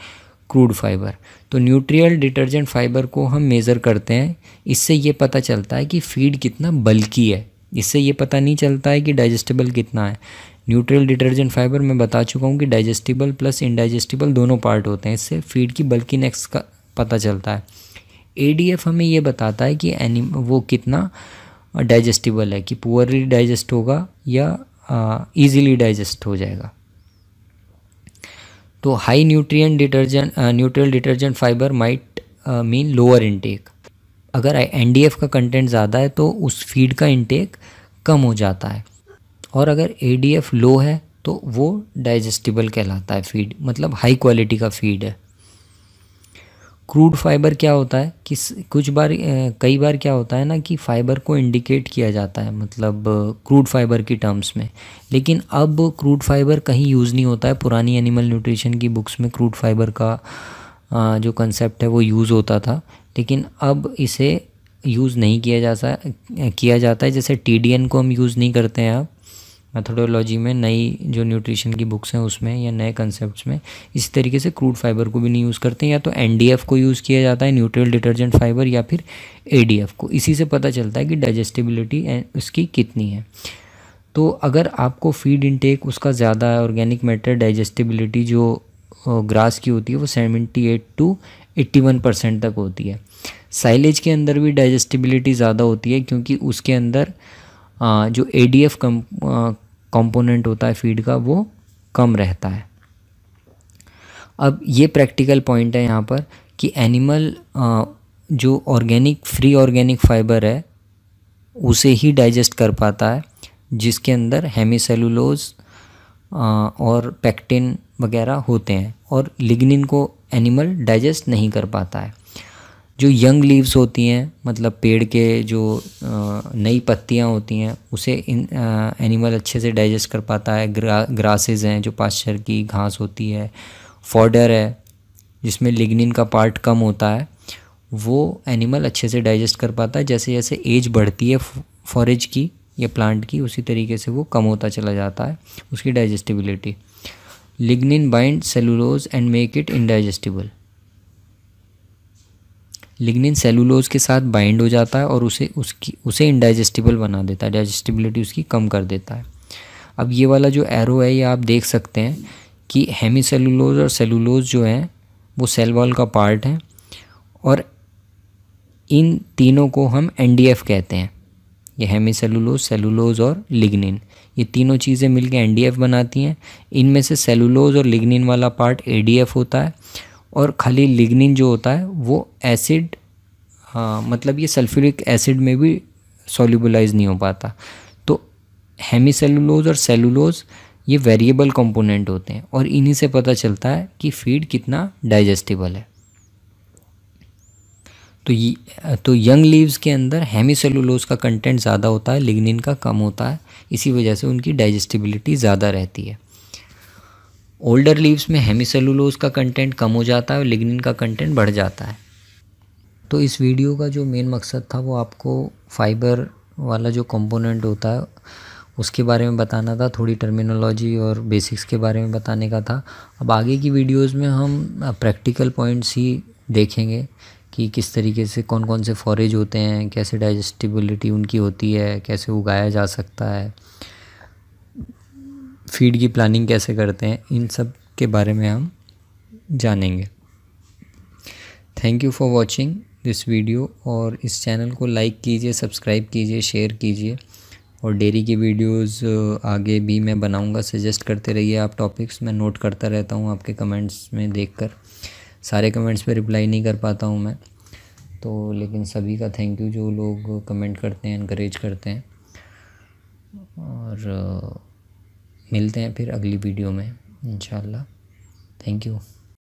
क्रूड फाइबर तो न्यूट्रियल डिटर्जेंट फाइबर को हम मेज़र करते हैं इससे ये पता चलता है कि फीड कितना बल्की है इससे ये पता नहीं चलता है कि डाइजेस्टेबल कितना है न्यूट्रल डिटर्जेंट फाइबर मैं बता चुका हूँ कि डाइजेस्टिबल प्लस इनडाइजेस्टिबल दोनों पार्ट होते हैं इससे फीड की बल्कि नेक्स का पता चलता है ए हमें यह बताता है कि एनिम वो कितना डाइजेस्टिबल है कि पुअरली डाइजेस्ट होगा या ईजिली डाइजेस्ट हो जाएगा तो high nutrient detergent neutral detergent fibre might mean lower intake अगर एन का कंटेंट ज़्यादा है तो उस फीड का इनटेक कम हो जाता है और अगर ए लो है तो वो डाइजेस्टिबल कहलाता है फीड मतलब हाई क्वालिटी का फीड है क्रूड फाइबर क्या होता है कि कुछ बार कई बार क्या होता है ना कि फाइबर को इंडिकेट किया जाता है मतलब क्रूड फाइबर की टर्म्स में लेकिन अब क्रूड फाइबर कहीं यूज़ नहीं होता है पुरानी एनिमल न्यूट्रिशन की बुक्स में क्रूड फाइबर का जो कंसेप्ट है वो यूज़ होता था लेकिन अब इसे यूज़ नहीं किया जाता किया जाता है जैसे टी को हम यूज़ नहीं करते हैं अब मैथोडोलॉजी में नई जो न्यूट्रिशन की बुक्स हैं उसमें या नए कंसेप्ट में इस तरीके से क्रूड फाइबर को भी नहीं यूज़ करते या तो एन को यूज़ किया जाता है न्यूट्रल डिटर्जेंट फाइबर या फिर ए को इसी से पता चलता है कि डाइजेस्टिबिलिटी उसकी कितनी है तो अगर आपको फीड इनटेक उसका ज़्यादा है ऑर्गेनिक मैटर डाइजेस्टिबिलिटी जो ग्रास की होती है वो seventy eight to eighty one percent तक होती है साइलेज के अंदर भी डाइजेस्टिबिलिटी ज़्यादा होती है क्योंकि उसके अंदर जो ए डी एफ कंपोनेंट होता है फीड का वो कम रहता है अब ये प्रैक्टिकल पॉइंट है यहाँ पर कि एनिमल जो ऑर्गेनिक फ्री ऑर्गेनिक फाइबर है उसे ही डाइजेस्ट कर पाता है जिसके अंदर हेमीसेलुलोज और पैक्टिन वगैरह होते हैं और लिग्निन को एनिमल डाइजेस्ट नहीं कर पाता है जो यंग लीव्स होती हैं मतलब पेड़ के जो नई पत्तियां होती हैं उसे इन एनिमल अच्छे से डाइजेस्ट कर पाता है ग्रा ग्रासेज हैं जो पाश्चर की घास होती है फॉर्डर है जिसमें लिग्निन का पार्ट कम होता है वो एनिमल अच्छे से डाइजेस्ट कर पाता है जैसे जैसे एज बढ़ती है फॉरेज की या प्लांट की उसी तरीके से वो कम होता चला जाता है उसकी digestibility lignin bind cellulose and make it indigestible lignin cellulose के साथ बाइंड हो जाता है और उसे उसकी उसे इनडाइजेस्टिबल बना देता है डाइजेस्टिबिलिटी उसकी कम कर देता है अब ये वाला जो एरो है ये आप देख सकते हैं कि हेमी सेलुलोज और सेलुलोज जो है वो सेल वॉल का पार्ट है और इन तीनों को हम एन कहते हैं ये हेमी सेलुलोज सेलुलोज और लिग्निन ये तीनों चीज़ें मिलकर एन बनाती हैं इनमें से सेलुलोज और लिग्निन वाला पार्ट ए होता है और खाली लिग्निन जो होता है वो एसिड मतलब ये सल्फ्यूरिक एसिड में भी सोल्यूबलाइज नहीं हो पाता तो हेमी सेलुलोज और सेलुलोज ये वेरिएबल कंपोनेंट होते हैं और इन्हीं से पता चलता है कि फीड कितना डाइजेस्टिबल है तो ये तो यंग लीव्स के अंदर सेलुलोज का कंटेंट ज़्यादा होता है लिग्निन का कम होता है इसी वजह से उनकी डाइजेस्टिबिलिटी ज़्यादा रहती है ओल्डर लीव्स में हेमिसेलुलोज का कंटेंट कम हो जाता है और लिग्निन का कंटेंट बढ़ जाता है तो इस वीडियो का जो मेन मकसद था वो आपको फाइबर वाला जो कंपोनेंट होता है उसके बारे में बताना था थोड़ी टर्मिनोलॉजी और बेसिक्स के बारे में बताने का था अब आगे की वीडियोस में हम प्रैक्टिकल पॉइंट्स ही देखेंगे कि किस तरीके से कौन कौन से फॉरेज होते हैं कैसे डाइजेस्टिबिलिटी उनकी होती है कैसे उगाया जा सकता है फीड की प्लानिंग कैसे करते हैं इन सब के बारे में हम जानेंगे thank you for watching this video और इस चैनल को लाइक कीजिए सब्सक्राइब कीजिए शेयर कीजिए और डेरी की वीडियोस आगे भी मैं बनाऊंगा सजेस्ट करते रहिए आप टॉपिक्स मैं नोट करता रहता हूँ आपके कमेंट्स में देखकर सारे कमेंट्स पे रिप्लाई नहीं कर पाता हूँ मैं तो लेकिन सभी का थैंक यू जो लोग कमेंट करते हैं इनक्रेज करते हैं और मिलते हैं फिर अगली वीडियो में इन थैंक यू